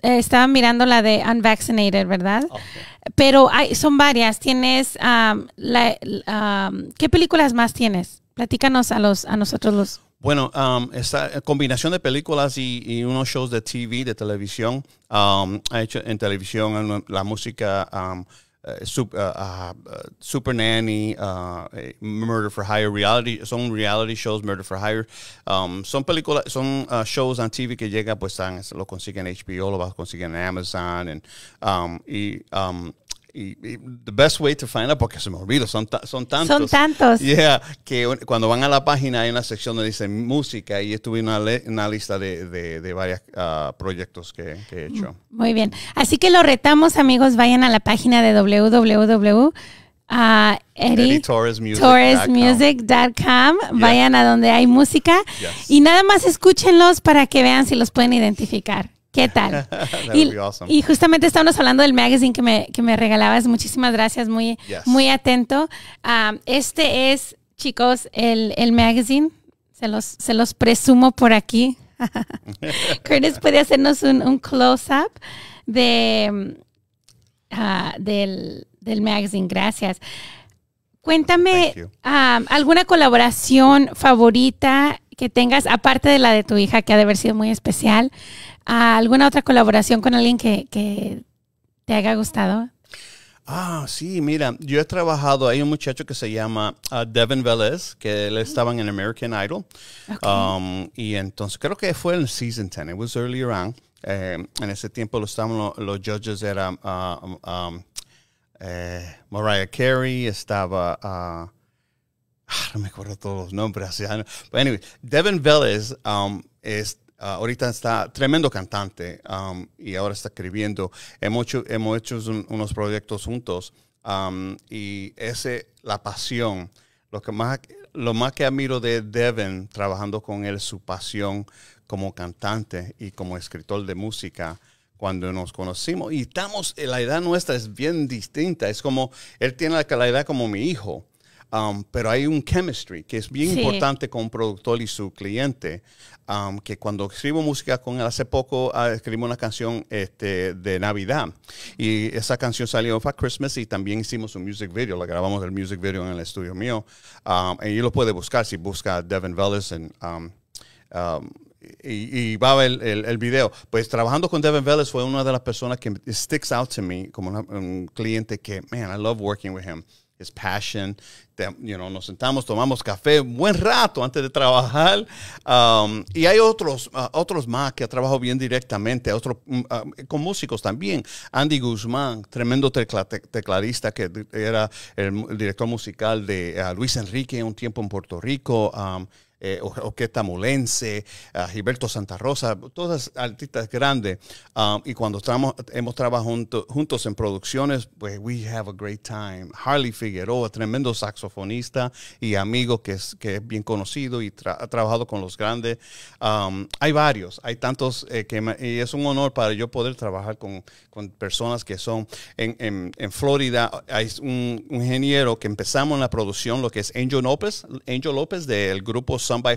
Speaker 1: estaba mirando la de Unvaccinated, ¿verdad? Pero hay, son varias, tienes, ¿qué películas más tienes? Platícanos a, los, a nosotros los...
Speaker 2: Bueno, esta combinación de películas y, unos shows de TV, de televisión, ha hecho en televisión la música Uh, super, uh, uh, uh, super Nanny, Murder for Hire, reality, Some reality shows, Murder for Hire. Um, son películas, son shows on TV que llega, pues están, lo consiguen HBO, lo consiguen en Amazon, and, um, y um, y, the best way to find porque se me olvidó, son, son tantos. Son tantos. que cuando van a la página hay una sección donde dice música y estuve tuve una, lista de, de, varios ah, proyectos que, he hecho.
Speaker 1: Muy bien. Así que lo retamos, amigos, vayan a la página de www. Ah, vayan a donde hay música y nada más escúchenlos para que vean si los pueden identificar. ¿Qué tal? y, justamente estábamos hablando del magazine que me, regalabas. Muchísimas gracias, muy, muy atento. Ah, este es, chicos, el, magazine. Se los, se los presumo por aquí. Curtis puede hacernos un, close-up de, ah, del, magazine. Gracias. Cuéntame ah, alguna colaboración favorita que tengas, aparte de la de tu hija, que ha de haber sido muy especial, ¿Alguna otra colaboración con alguien que, te haya gustado?
Speaker 2: Ah, sí, mira, yo he trabajado, hay un muchacho que se llama ah, Devin Velez, que él estaba en American Idol. Um, y entonces creo que fue en Season 10, it was earlier on. Eh, en ese tiempo los, judges eran um, um, eh, Mariah Carey, estaba... Ah, ah, no me acuerdo todos los nombres, Devin Velez es Ah, ahorita está tremendo cantante um, y ahora está escribiendo. Hemos hecho, unos proyectos juntos um, y es la pasión, lo que más, lo más que admiro de Devin trabajando con él, su pasión como cantante y como escritor de música cuando nos conocimos. Y estamos, la edad nuestra es bien distinta. Es como, él tiene la, la edad como mi hijo. Um, pero hay un chemistry que es bien importante con un productor y su cliente. Um, que cuando escribo música con él, hace poco uh, una canción este, de Navidad y esa canción salió para Christmas y también hicimos un music video, la grabamos el music video en el estudio mío. Um, y lo puede buscar si busca Devin Vélez Y, va a ver el, video. Pues trabajando con Devin Vélez fue una de las personas que sticks out to me como un cliente que, man, I love working with him es passion. nos sentamos, tomamos café un buen rato antes de trabajar. Um, y hay otros, uh, otros más que trabajado bien directamente, otros mm, uh, con músicos también. Andy Guzmán, tremendo tecladista que era el, director musical de uh, Luis Enrique un tiempo en Puerto Rico. Um, eh, Orquesta Mulense, Gilberto Santa Rosa, todas artistas grandes. Um, y cuando estamos, hemos trabajado juntos en producciones, pues we have a great time. Harley Figueroa, tremendo saxofonista y amigo que es, que bien conocido y ha trabajado con los grandes. Um, hay varios, hay tantos eh, que y es un honor para yo poder trabajar con, personas que son en, Florida. Hay un, ingeniero que empezamos en la producción, lo que es Angel López, Angel López del grupo by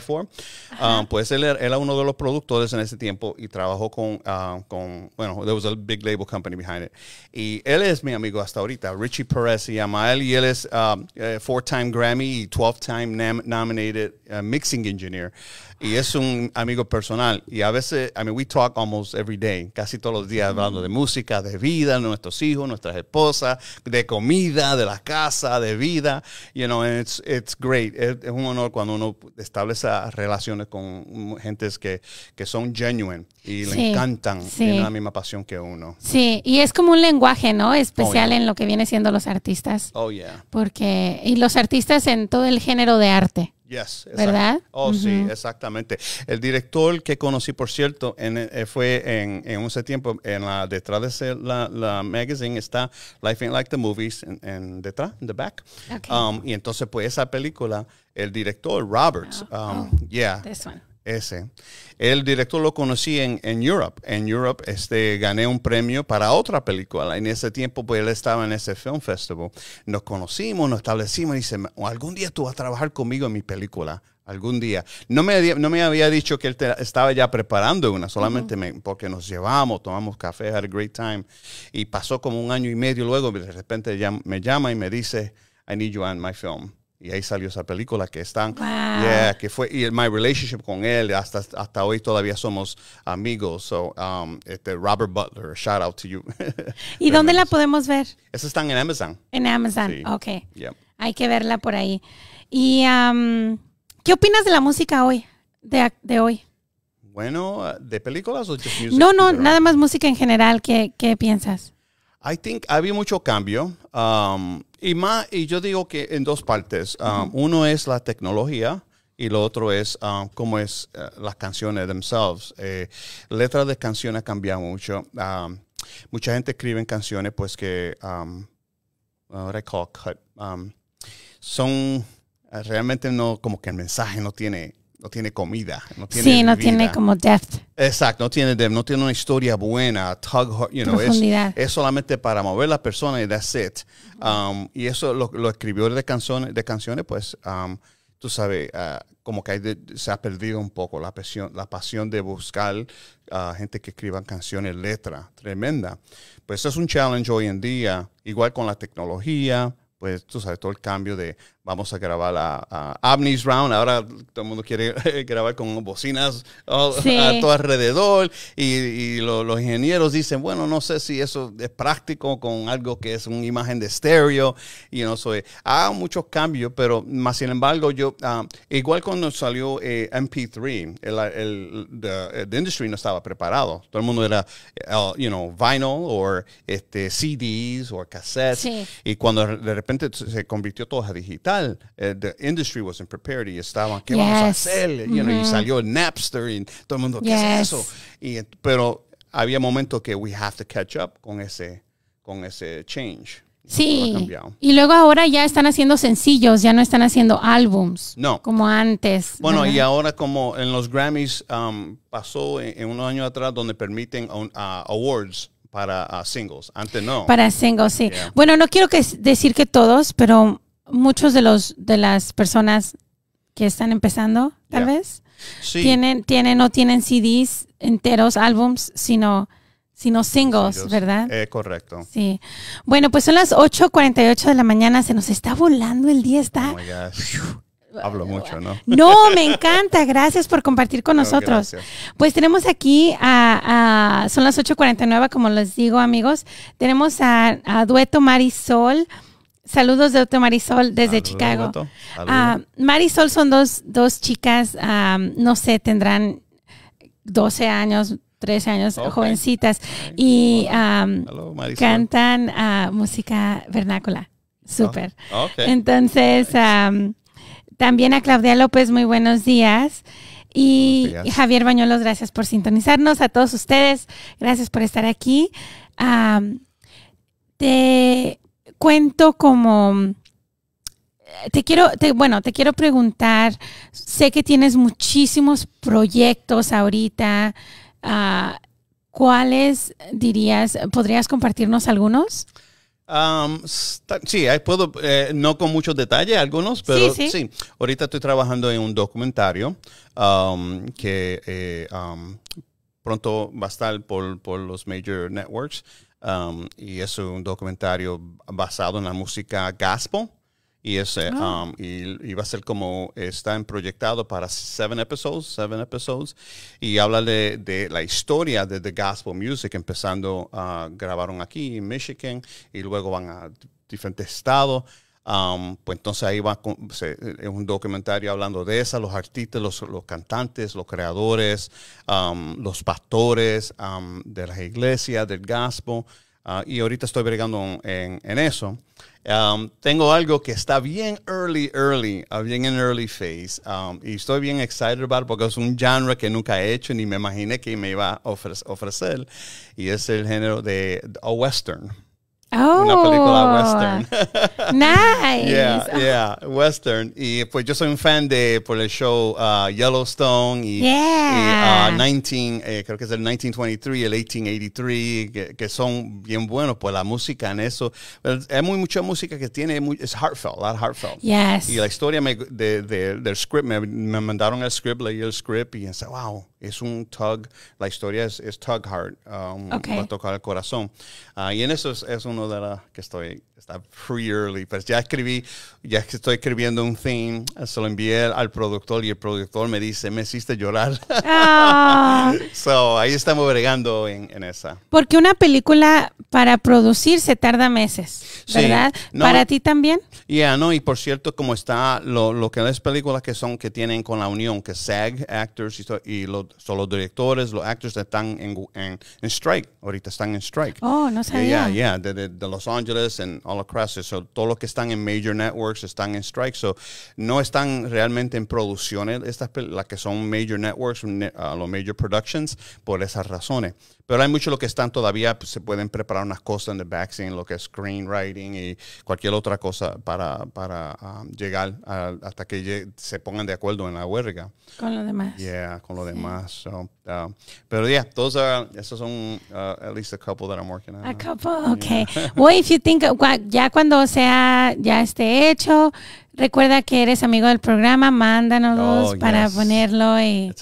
Speaker 2: um, pues él era uno de los productores en ese tiempo y trabajó con, uh, con, bueno, there was a big label company behind it. Y él es mi amigo hasta ahorita, Richie Perez se llama él y él es um, eh, four-time Grammy y 12-time nominated uh, mixing engineer y es un amigo personal. Y a veces, I mean, we talk almost every day, casi todos los días hablando de música, de vida, nuestros hijos, nuestras esposas, de comida, de la casa, de vida. You know, it's, it's great. Es, un honor cuando uno establece relaciones con gentes que, que son genuine y le encantan, sí. tienen la misma pasión que uno.
Speaker 1: Sí, y es como un lenguaje, ¿no? Especial oh, en lo que viene siendo los artistas. Oh, yeah. Porque, y los artistas en todo el género de arte. Yes, Oh, sí,
Speaker 2: exactamente. El director que conocí, por cierto, eh, fue en, un tiempo, en la, detrás de la, la magazine está Life Ain't Like the Movies, en, detrás, en the back. Um, y entonces, pues, esa película, el director, Roberts, oh, Um, oh, yeah ese. El director lo conocí en, en Europe. En Europe este, gané un premio para otra película. En ese tiempo, pues él estaba en ese film festival. Nos conocimos, nos establecimos y dice, algún día tú vas a trabajar conmigo en mi película. Algún día. No me, no me había dicho que él estaba ya preparando una, solamente porque nos llevamos, tomamos café, had a great time. Y pasó como un año y medio luego, de repente me llama y me dice, I need you on my film. Y ahí salió esa película que están. Yeah, que fue. Y my relationship con él, hasta, hasta hoy todavía somos amigos. So, um, este Robert Butler, shout out to you.
Speaker 1: ¿Y dónde la podemos ver?
Speaker 2: están en Amazon. En Amazon, ok.
Speaker 1: Hay que verla por ahí. ¿Y um, qué opinas de la música hoy? De, de hoy.
Speaker 2: Bueno, ¿de películas o just música? No, no, nada
Speaker 1: más música en general. ¿Qué, qué piensas?
Speaker 2: I think habido mucho cambio. Um, y, más, y yo digo que en dos partes. Um, uno es la tecnología y lo otro es um, cómo es eh, las canciones themselves. Eh, letras de canciones cambian mucho. Um, mucha gente escribe canciones pues que son eh, realmente no como que el mensaje no tiene no tiene comida. No tiene sí, no tiene como depth. Exacto, no tiene depth, no tiene una historia buena, tug, you know, Es, solamente para mover la persona y that's it. Um, y eso los lo escribió de canciones, de canciones pues, um, tú sabes, ah, como que se ha perdido un poco la pasión, la pasión de buscar a ah, gente que escriba canciones, letra, tremenda. Pues eso es un challenge hoy en día, igual con la tecnología, pues tú sabes, todo el cambio de vamos a grabar a, Abney's Round. Ahora todo el mundo quiere grabar con bocinas oh, a todo alrededor y, los ingenieros dicen, bueno, no sé si eso es práctico con algo que es una imagen de estéreo y no soy eh, Ha muchos cambios, pero más sin embargo, yo, ah, igual cuando salió eh, MP3, el, el the, industry no estaba preparado. Todo el mundo era, eh, you know, vinyl o este, CDs o cassettes. Y cuando de repente se convirtió todo a digital, eh, the industry wasn't prepared y estaban, ¿qué vamos a hacer? y mm-hmm. salió Napster y todo el mundo, ¿qué es eso? pero había momentos que we have to catch up con ese, con ese change.
Speaker 1: Sí. Y luego ahora ya están haciendo sencillos, ya no están haciendo álbums. No. Como antes. Bueno, y
Speaker 2: ahora como en los Grammys um, pasó en, un unos años atrás donde permiten awards para singles. Antes no. Para singles, sí.
Speaker 1: Bueno, no quiero decir que todos, pero muchos de los de las personas que están empezando, tal vez, tienen, tienen, no tienen CDs enteros, álbums, sino, sino singles, ¿verdad?
Speaker 2: Eh, correcto.
Speaker 1: Sí. Bueno, pues son las 8.48 de la mañana, se nos está volando el día, está...
Speaker 2: Oh Hablo mucho, ¿no?
Speaker 1: No, me encanta. Gracias por compartir con nosotros. Pues tenemos aquí a, son las 8.49, como les digo, amigos. Tenemos a, a Dueto Marisol. Saludos de Otto Marisol desde Chicago. Ah, Marisol son dos, chicas, no sé, tendrán 12 años, 13 años, jovencitas, y cantan ah, música vernácula. Ah, Súper. Entonces, también a Claudia López, muy buenos días. Y Javier Bañuelos, gracias por sintonizarnos. A todos ustedes, gracias por estar aquí. te cuento como te quiero, bueno, te quiero preguntar, sé que tienes muchísimos proyectos ahorita. Ah, ¿Cuáles dirías, podrías compartirnos algunos?
Speaker 2: sí, puedo, eh, no con muchos detalles algunos, pero sí, Ahorita estoy trabajando en un documentario que eh, pronto va a estar por, por los major networks. Um, y es un documentario basado en la música gospel. Y, es eh, ah. um, y, va a ser como está proyectado para seven episodes, seven episodes, y habla de, la historia de The Gospel Music, empezando, a grabaron aquí en Michigan y luego van a diferentes estados. Um, pues entonces ahí va es un documentario hablando de esa, los artistas, los, cantantes, los creadores, um, los pastores um, de las iglesias, del gaspo, uh, y ahorita estoy bregando en, eso. tengo algo que está bien early, early, uh, bien en early phase. y estoy bien excited about porque es un género que nunca he hecho ni me imaginé que me iba a ofrecer. Y es el género de a western.
Speaker 1: Oh, una película oh. western. nice. yeah, oh.
Speaker 2: yeah, western. Y pues yo soy un fan de por el show uh, Yellowstone y, 19, uh, eh, creo que es el 1923, el 1883, que, son bien buenos por pues, la música en eso. es hay muy, mucha música que tiene, es heartfelt, a lot heartfelt. Yes. Y la historia del script, me, me, mandaron el script, leí el script y pensé, wow, es un tug, la historia es, tug heart, um, va a tocar el corazón. Ah, y en eso es, es un uno de que estoy está free early. Pues ya escribí, ya que estoy escribiendo un theme, se lo envié al productor y el productor me dice, me hiciste llorar.
Speaker 1: ah
Speaker 2: so, ahí estamos bregando en, en, esa.
Speaker 1: Porque una película para producir se tarda meses, ¿verdad? ¿Para ti también?
Speaker 2: Ya, yeah, no, y por cierto, como está lo, lo que las películas que son, que tienen con la unión, que SAG, actors y, los, directores, los directores, los actors están en, en, strike, ahorita están en strike.
Speaker 1: Oh, no sabía. Ya,
Speaker 2: yeah, ya, de, de, Los Ángeles en all across So, todos los que están en major networks están en strike. So, no están realmente en producciones, estas, las que son major networks, ah, los major productions, por esas razones. Pero hay muchos Lo que están todavía, pues, se pueden preparar unas cosas en el backstage, lo que es screenwriting y cualquier otra cosa para, para um, llegar hasta que se pongan de acuerdo en la huelga. Con lo demás. Yeah, con lo demás. Um, pero yeah, todos esos son uh, at least a couple that I'm working on. A
Speaker 1: couple, okay. well, if you think, ya cuando sea, ya esté hecho, recuerda que eres amigo del programa, mándanos oh, para ponerlo y,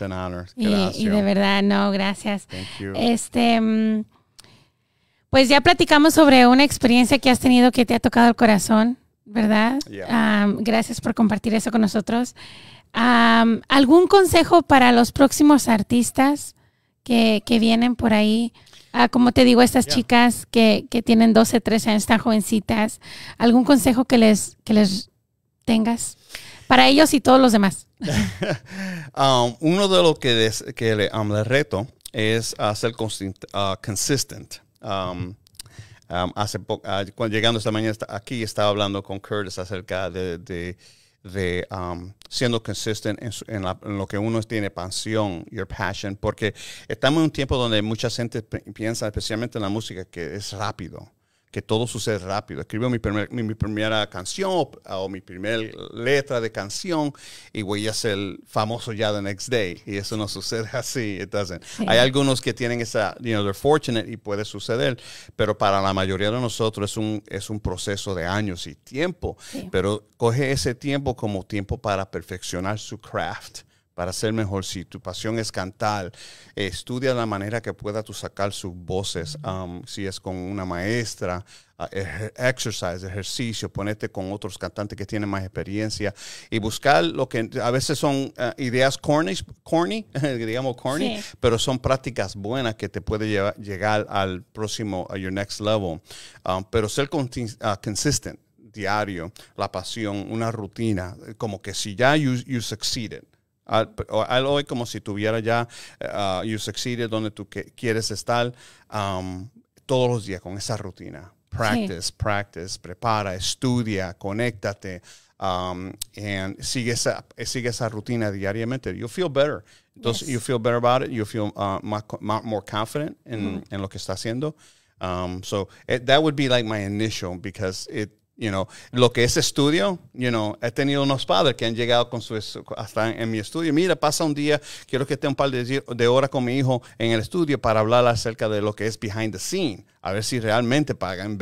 Speaker 2: Y, de
Speaker 1: verdad, no, gracias. Este, mm, pues ya platicamos sobre una experiencia que has tenido que te ha tocado el corazón, ¿verdad? gracias por compartir eso con nosotros. ¿Algún consejo para los próximos artistas que, que vienen por ahí? Ah, como te digo, estas chicas que, tienen 12, 13 años, están jovencitas, algún consejo que les, que les tengas para ellos y todos los demás?
Speaker 2: Um, uno de los que, que le, um, les reto es hacer consistente. Uh, consistent. Um, hace ah, llegando esta mañana aquí estaba hablando con Curtis acerca de de um, siendo consistent en, en, en, lo que uno tiene pasión, your passion, porque estamos en un tiempo donde mucha gente piensa, especialmente en la música, que es rápido que todo sucede rápido. Escribo mi, mi, primera canción o, mi primer letra de canción y voy a ser famoso ya the next day. Y eso no sucede así. It Hay algunos que tienen esa, you know, they're fortunate y puede suceder, pero para la mayoría de nosotros es un, es un proceso de años y tiempo. Pero coge ese tiempo como tiempo para perfeccionar su craft para ser mejor. Si tu pasión es cantar, estudia la manera que pueda tú sacar sus voces. Um, si es con una maestra, ah, exercise, ejercicio, ponerte con otros cantantes que tienen más experiencia y buscar lo que a veces son ah, ideas corny, corny digamos corny, pero son prácticas buenas que te pueden llevar, llegar al próximo, a your next level. Um, pero ser ah, consistent diario, la pasión, una rutina, como que si ya you succeeded, al, hoy como si tuviera ya eh, uh, You Succeeded donde tú quieres estar um, todos los días con esa rutina. Practice, practice, prepara, estudia, conéctate. Um, and sigue esa, sigue esa rutina diariamente. You feel better. you feel better about it. You feel uh, more confident in, mm-hmm. en lo que está haciendo. Um, so eh, that would be like my initial because it You know, lo que es estudio, you know, he tenido unos padres que han llegado con su, hasta en, mi estudio. Mira, pasa un día, quiero que esté un par de, horas con mi hijo en el estudio para hablar acerca de lo que es behind the scene a ver si realmente pagan...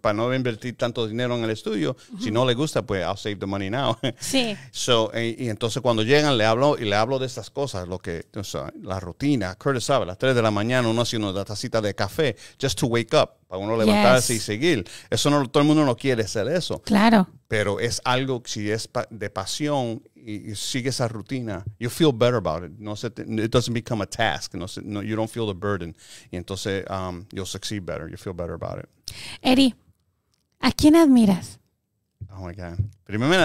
Speaker 2: para no invertir tanto dinero en el estudio, si no le gusta, pues I'll save the money now. Sí. So, y, entonces cuando llegan le hablo y le hablo de estas cosas, lo que, o la rutina, Curtis sabe, a las 3 de la mañana uno hace una tacita de café, just to wake up, para uno levantarse y seguir. Eso no, todo el mundo no quiere hacer eso. Claro. Pero es algo, si es de pasión y, sigue esa rutina, you feel better about it. No se it doesn't become a task. No, no, you don't feel the burden. Y entonces um, you'll succeed better. You feel better about it.
Speaker 1: Eddie, ¿a quién admiras?
Speaker 2: Oh my God.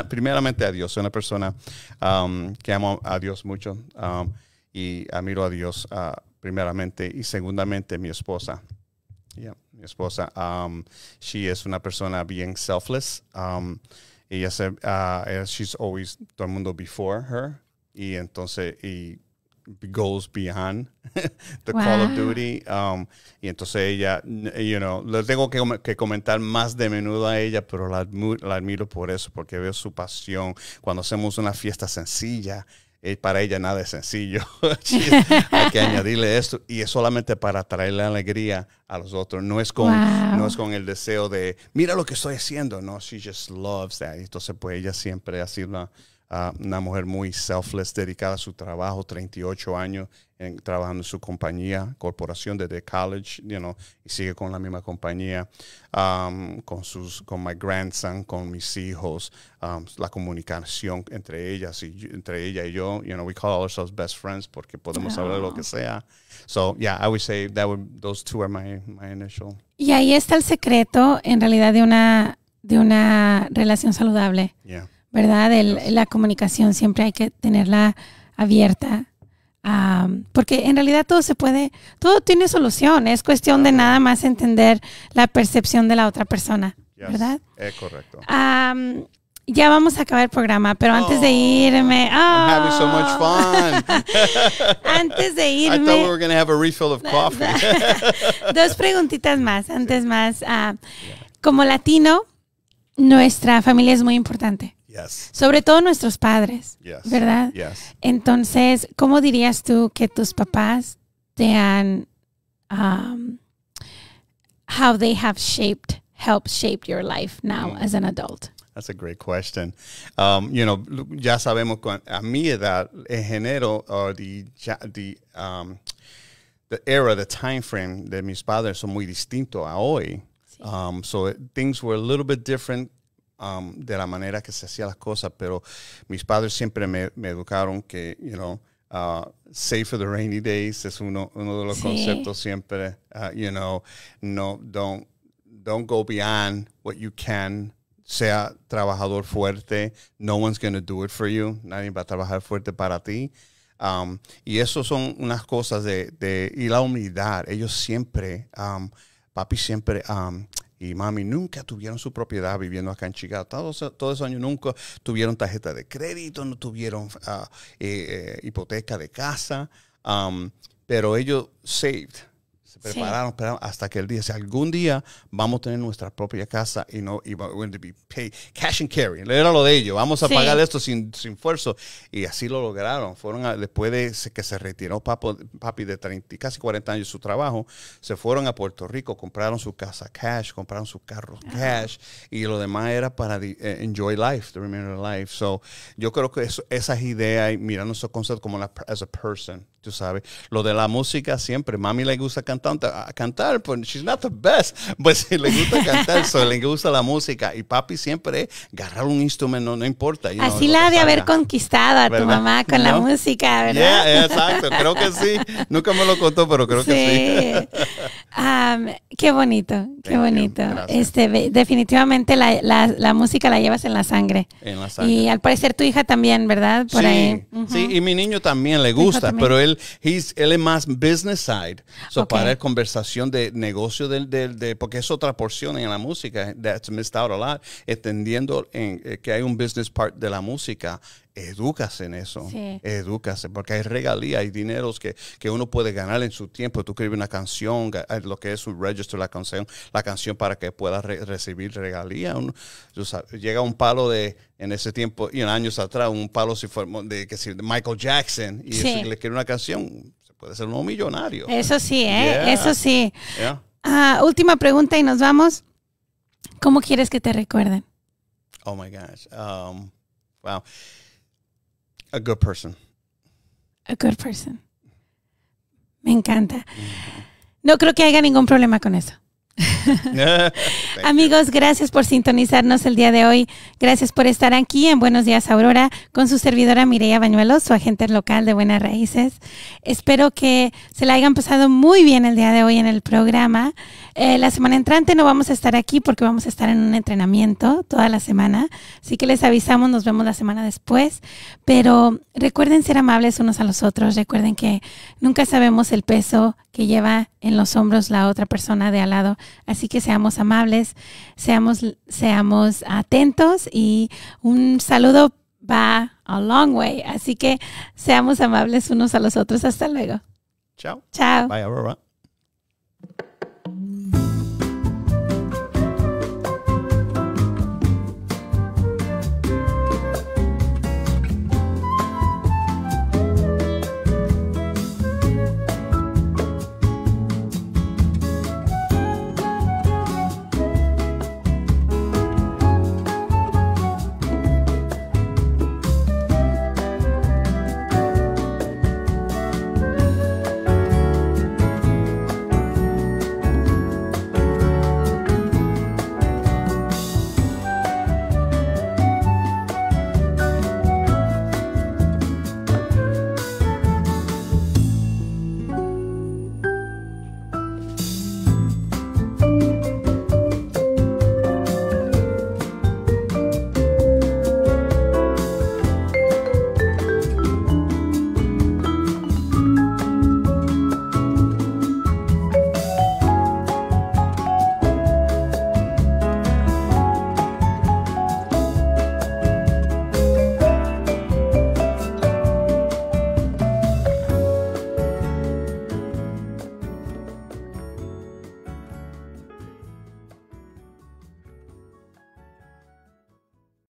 Speaker 2: primeramente a Dios. Soy una persona um, que amo a Dios mucho um, y admiro a Dios uh, primeramente y segundamente mi esposa. Yeah, mi esposa. Um, she is una persona bien selfless. Um, ella se, ah, eh, she's always, todo el mundo before her, y entonces, y goes beyond the Call of Duty. Um, y entonces ella, you know, le tengo que, comentar más de menudo a ella, pero la, la, admiro por eso, porque veo su pasión. Cuando hacemos una fiesta sencilla, para ella nada es sencillo. Hay que añadirle esto y es solamente para traerle alegría a los otros. No es con, no es con el deseo de, mira lo que estoy haciendo. No, she just loves that. Entonces, pues ella siempre ha sido una mujer muy selfless, dedicada a su trabajo, 38 años en, trabajando en su compañía, corporación desde college, you know, y sigue con la misma compañía, um, con sus, con my grandson, con mis hijos, um, la comunicación entre ellas y entre ella y yo, you know, we call ourselves best friends porque podemos hablar de lo que sea. So yeah, I would say that those two are my, my initial.
Speaker 1: Y ahí está el secreto, en realidad, de una de una relación saludable. ¿verdad? la comunicación siempre hay que tenerla abierta. porque en realidad todo se puede, todo tiene solución, es cuestión de nada más entender la percepción de la otra persona, ¿verdad? Es correcto. ya vamos a acabar el programa, pero antes de oh, irme, I'm having so much oh.
Speaker 2: antes de irme, I thought were going to have a refill
Speaker 1: dos preguntitas más, antes más, ah, como latino, nuestra familia es muy importante. Yes. Sobre todo nuestros padres, yes. ¿verdad? Yes. Entonces, ¿cómo dirías tú que tus papás te han, um, how they have shaped, helped shape your life now mm. as an adult?
Speaker 2: That's a great question. Um, you know, ya sabemos a mi edad, en género, or the, the, um, the era, the time frame de mis padres son muy distinto a hoy. Sí. Um, so it, eh, things were a little bit different um, de la manera que se hacían las cosas, pero mis padres siempre me, me educaron que, you know, Uh, save for the rainy days es uno, uno de los conceptos siempre, uh, you know, no, don't, don't go beyond what you can, sea trabajador fuerte, no one's going to do it for you, nadie va a trabajar fuerte para ti. Um, y eso son unas cosas de, de, y la humildad, ellos siempre, um, papi siempre, um, y mami nunca tuvieron su propiedad viviendo acá en Chicago. Todos, todos esos años nunca tuvieron tarjeta de crédito, no tuvieron ah, eh, eh, hipoteca de casa, um, pero ellos saved se prepararon, hasta que el día, si algún día vamos a tener nuestra propia casa y no, y we're going to be cash and carry, era lo de ellos, vamos a pagar esto sin, sin esfuerzo, y así lo lograron, fueron después de que se retiró papi de 30, casi 40 años de su trabajo, se fueron a Puerto Rico, compraron su casa cash, compraron su carro cash, y lo demás era para eh, enjoy life, the remainder life, so yo creo que esas ideas mirando esos conceptos como la, as a person, tú sabes, lo de la música siempre, mami le gusta cantar tanto a cantar, pues she's not the best. Pues si le gusta cantar, so, le gusta la música. Y papi siempre agarrar un instrumento, no importa. Así la de haber
Speaker 1: conquistado a tu mamá con la música, ¿verdad? Yeah, exacto, creo que
Speaker 2: sí. Nunca me lo contó, pero creo que
Speaker 1: sí. qué bonito, qué bonito. Este, definitivamente la, la, la, música la llevas en la sangre. En la sangre. Y al parecer tu hija también, ¿verdad? Por sí, ahí. sí,
Speaker 2: y mi niño también le gusta, pero él, he's, él es más business side. So para conversación de negocio, del de, porque es otra porción en la música, that's missed out a lot, entendiendo en, eh, que hay un business part de la música, edúcase en eso, porque hay regalías, hay dineros que, uno puede ganar en su tiempo. Tú escribes una canción, eh, lo que es un registro la canción, la canción para que pueda recibir regalía Llega un palo de, en ese tiempo, y en años atrás, un palo si de, que si, Michael Jackson, y le escribe una canción, puede ser un millonario. Eso sí, ¿eh? Eso sí.
Speaker 1: Ah, última pregunta y nos vamos. ¿Cómo quieres que te recuerden?
Speaker 2: Oh my gosh. Um, wow. A good person.
Speaker 1: A good person. Me encanta. No creo que haya ningún problema con eso. Amigos, gracias por sintonizarnos el día de hoy. Gracias por estar aquí en Buenos Días Aurora con su servidora Mireia Bañuelos, su agente local de Buenas Raíces. Espero que se la hayan pasado muy bien el día de hoy en el programa. Eh, la semana entrante no vamos a estar aquí porque vamos a estar en un entrenamiento toda la semana. Así que les avisamos, nos vemos la semana después. Pero recuerden ser amables unos a los otros. Recuerden que nunca sabemos el peso que lleva en los hombros la otra persona de al lado. Así que seamos amables, seamos, seamos atentos y un saludo va a long way. Así que seamos amables unos a los otros. Hasta luego. Chao. Chao.
Speaker 2: Bye, Aurora.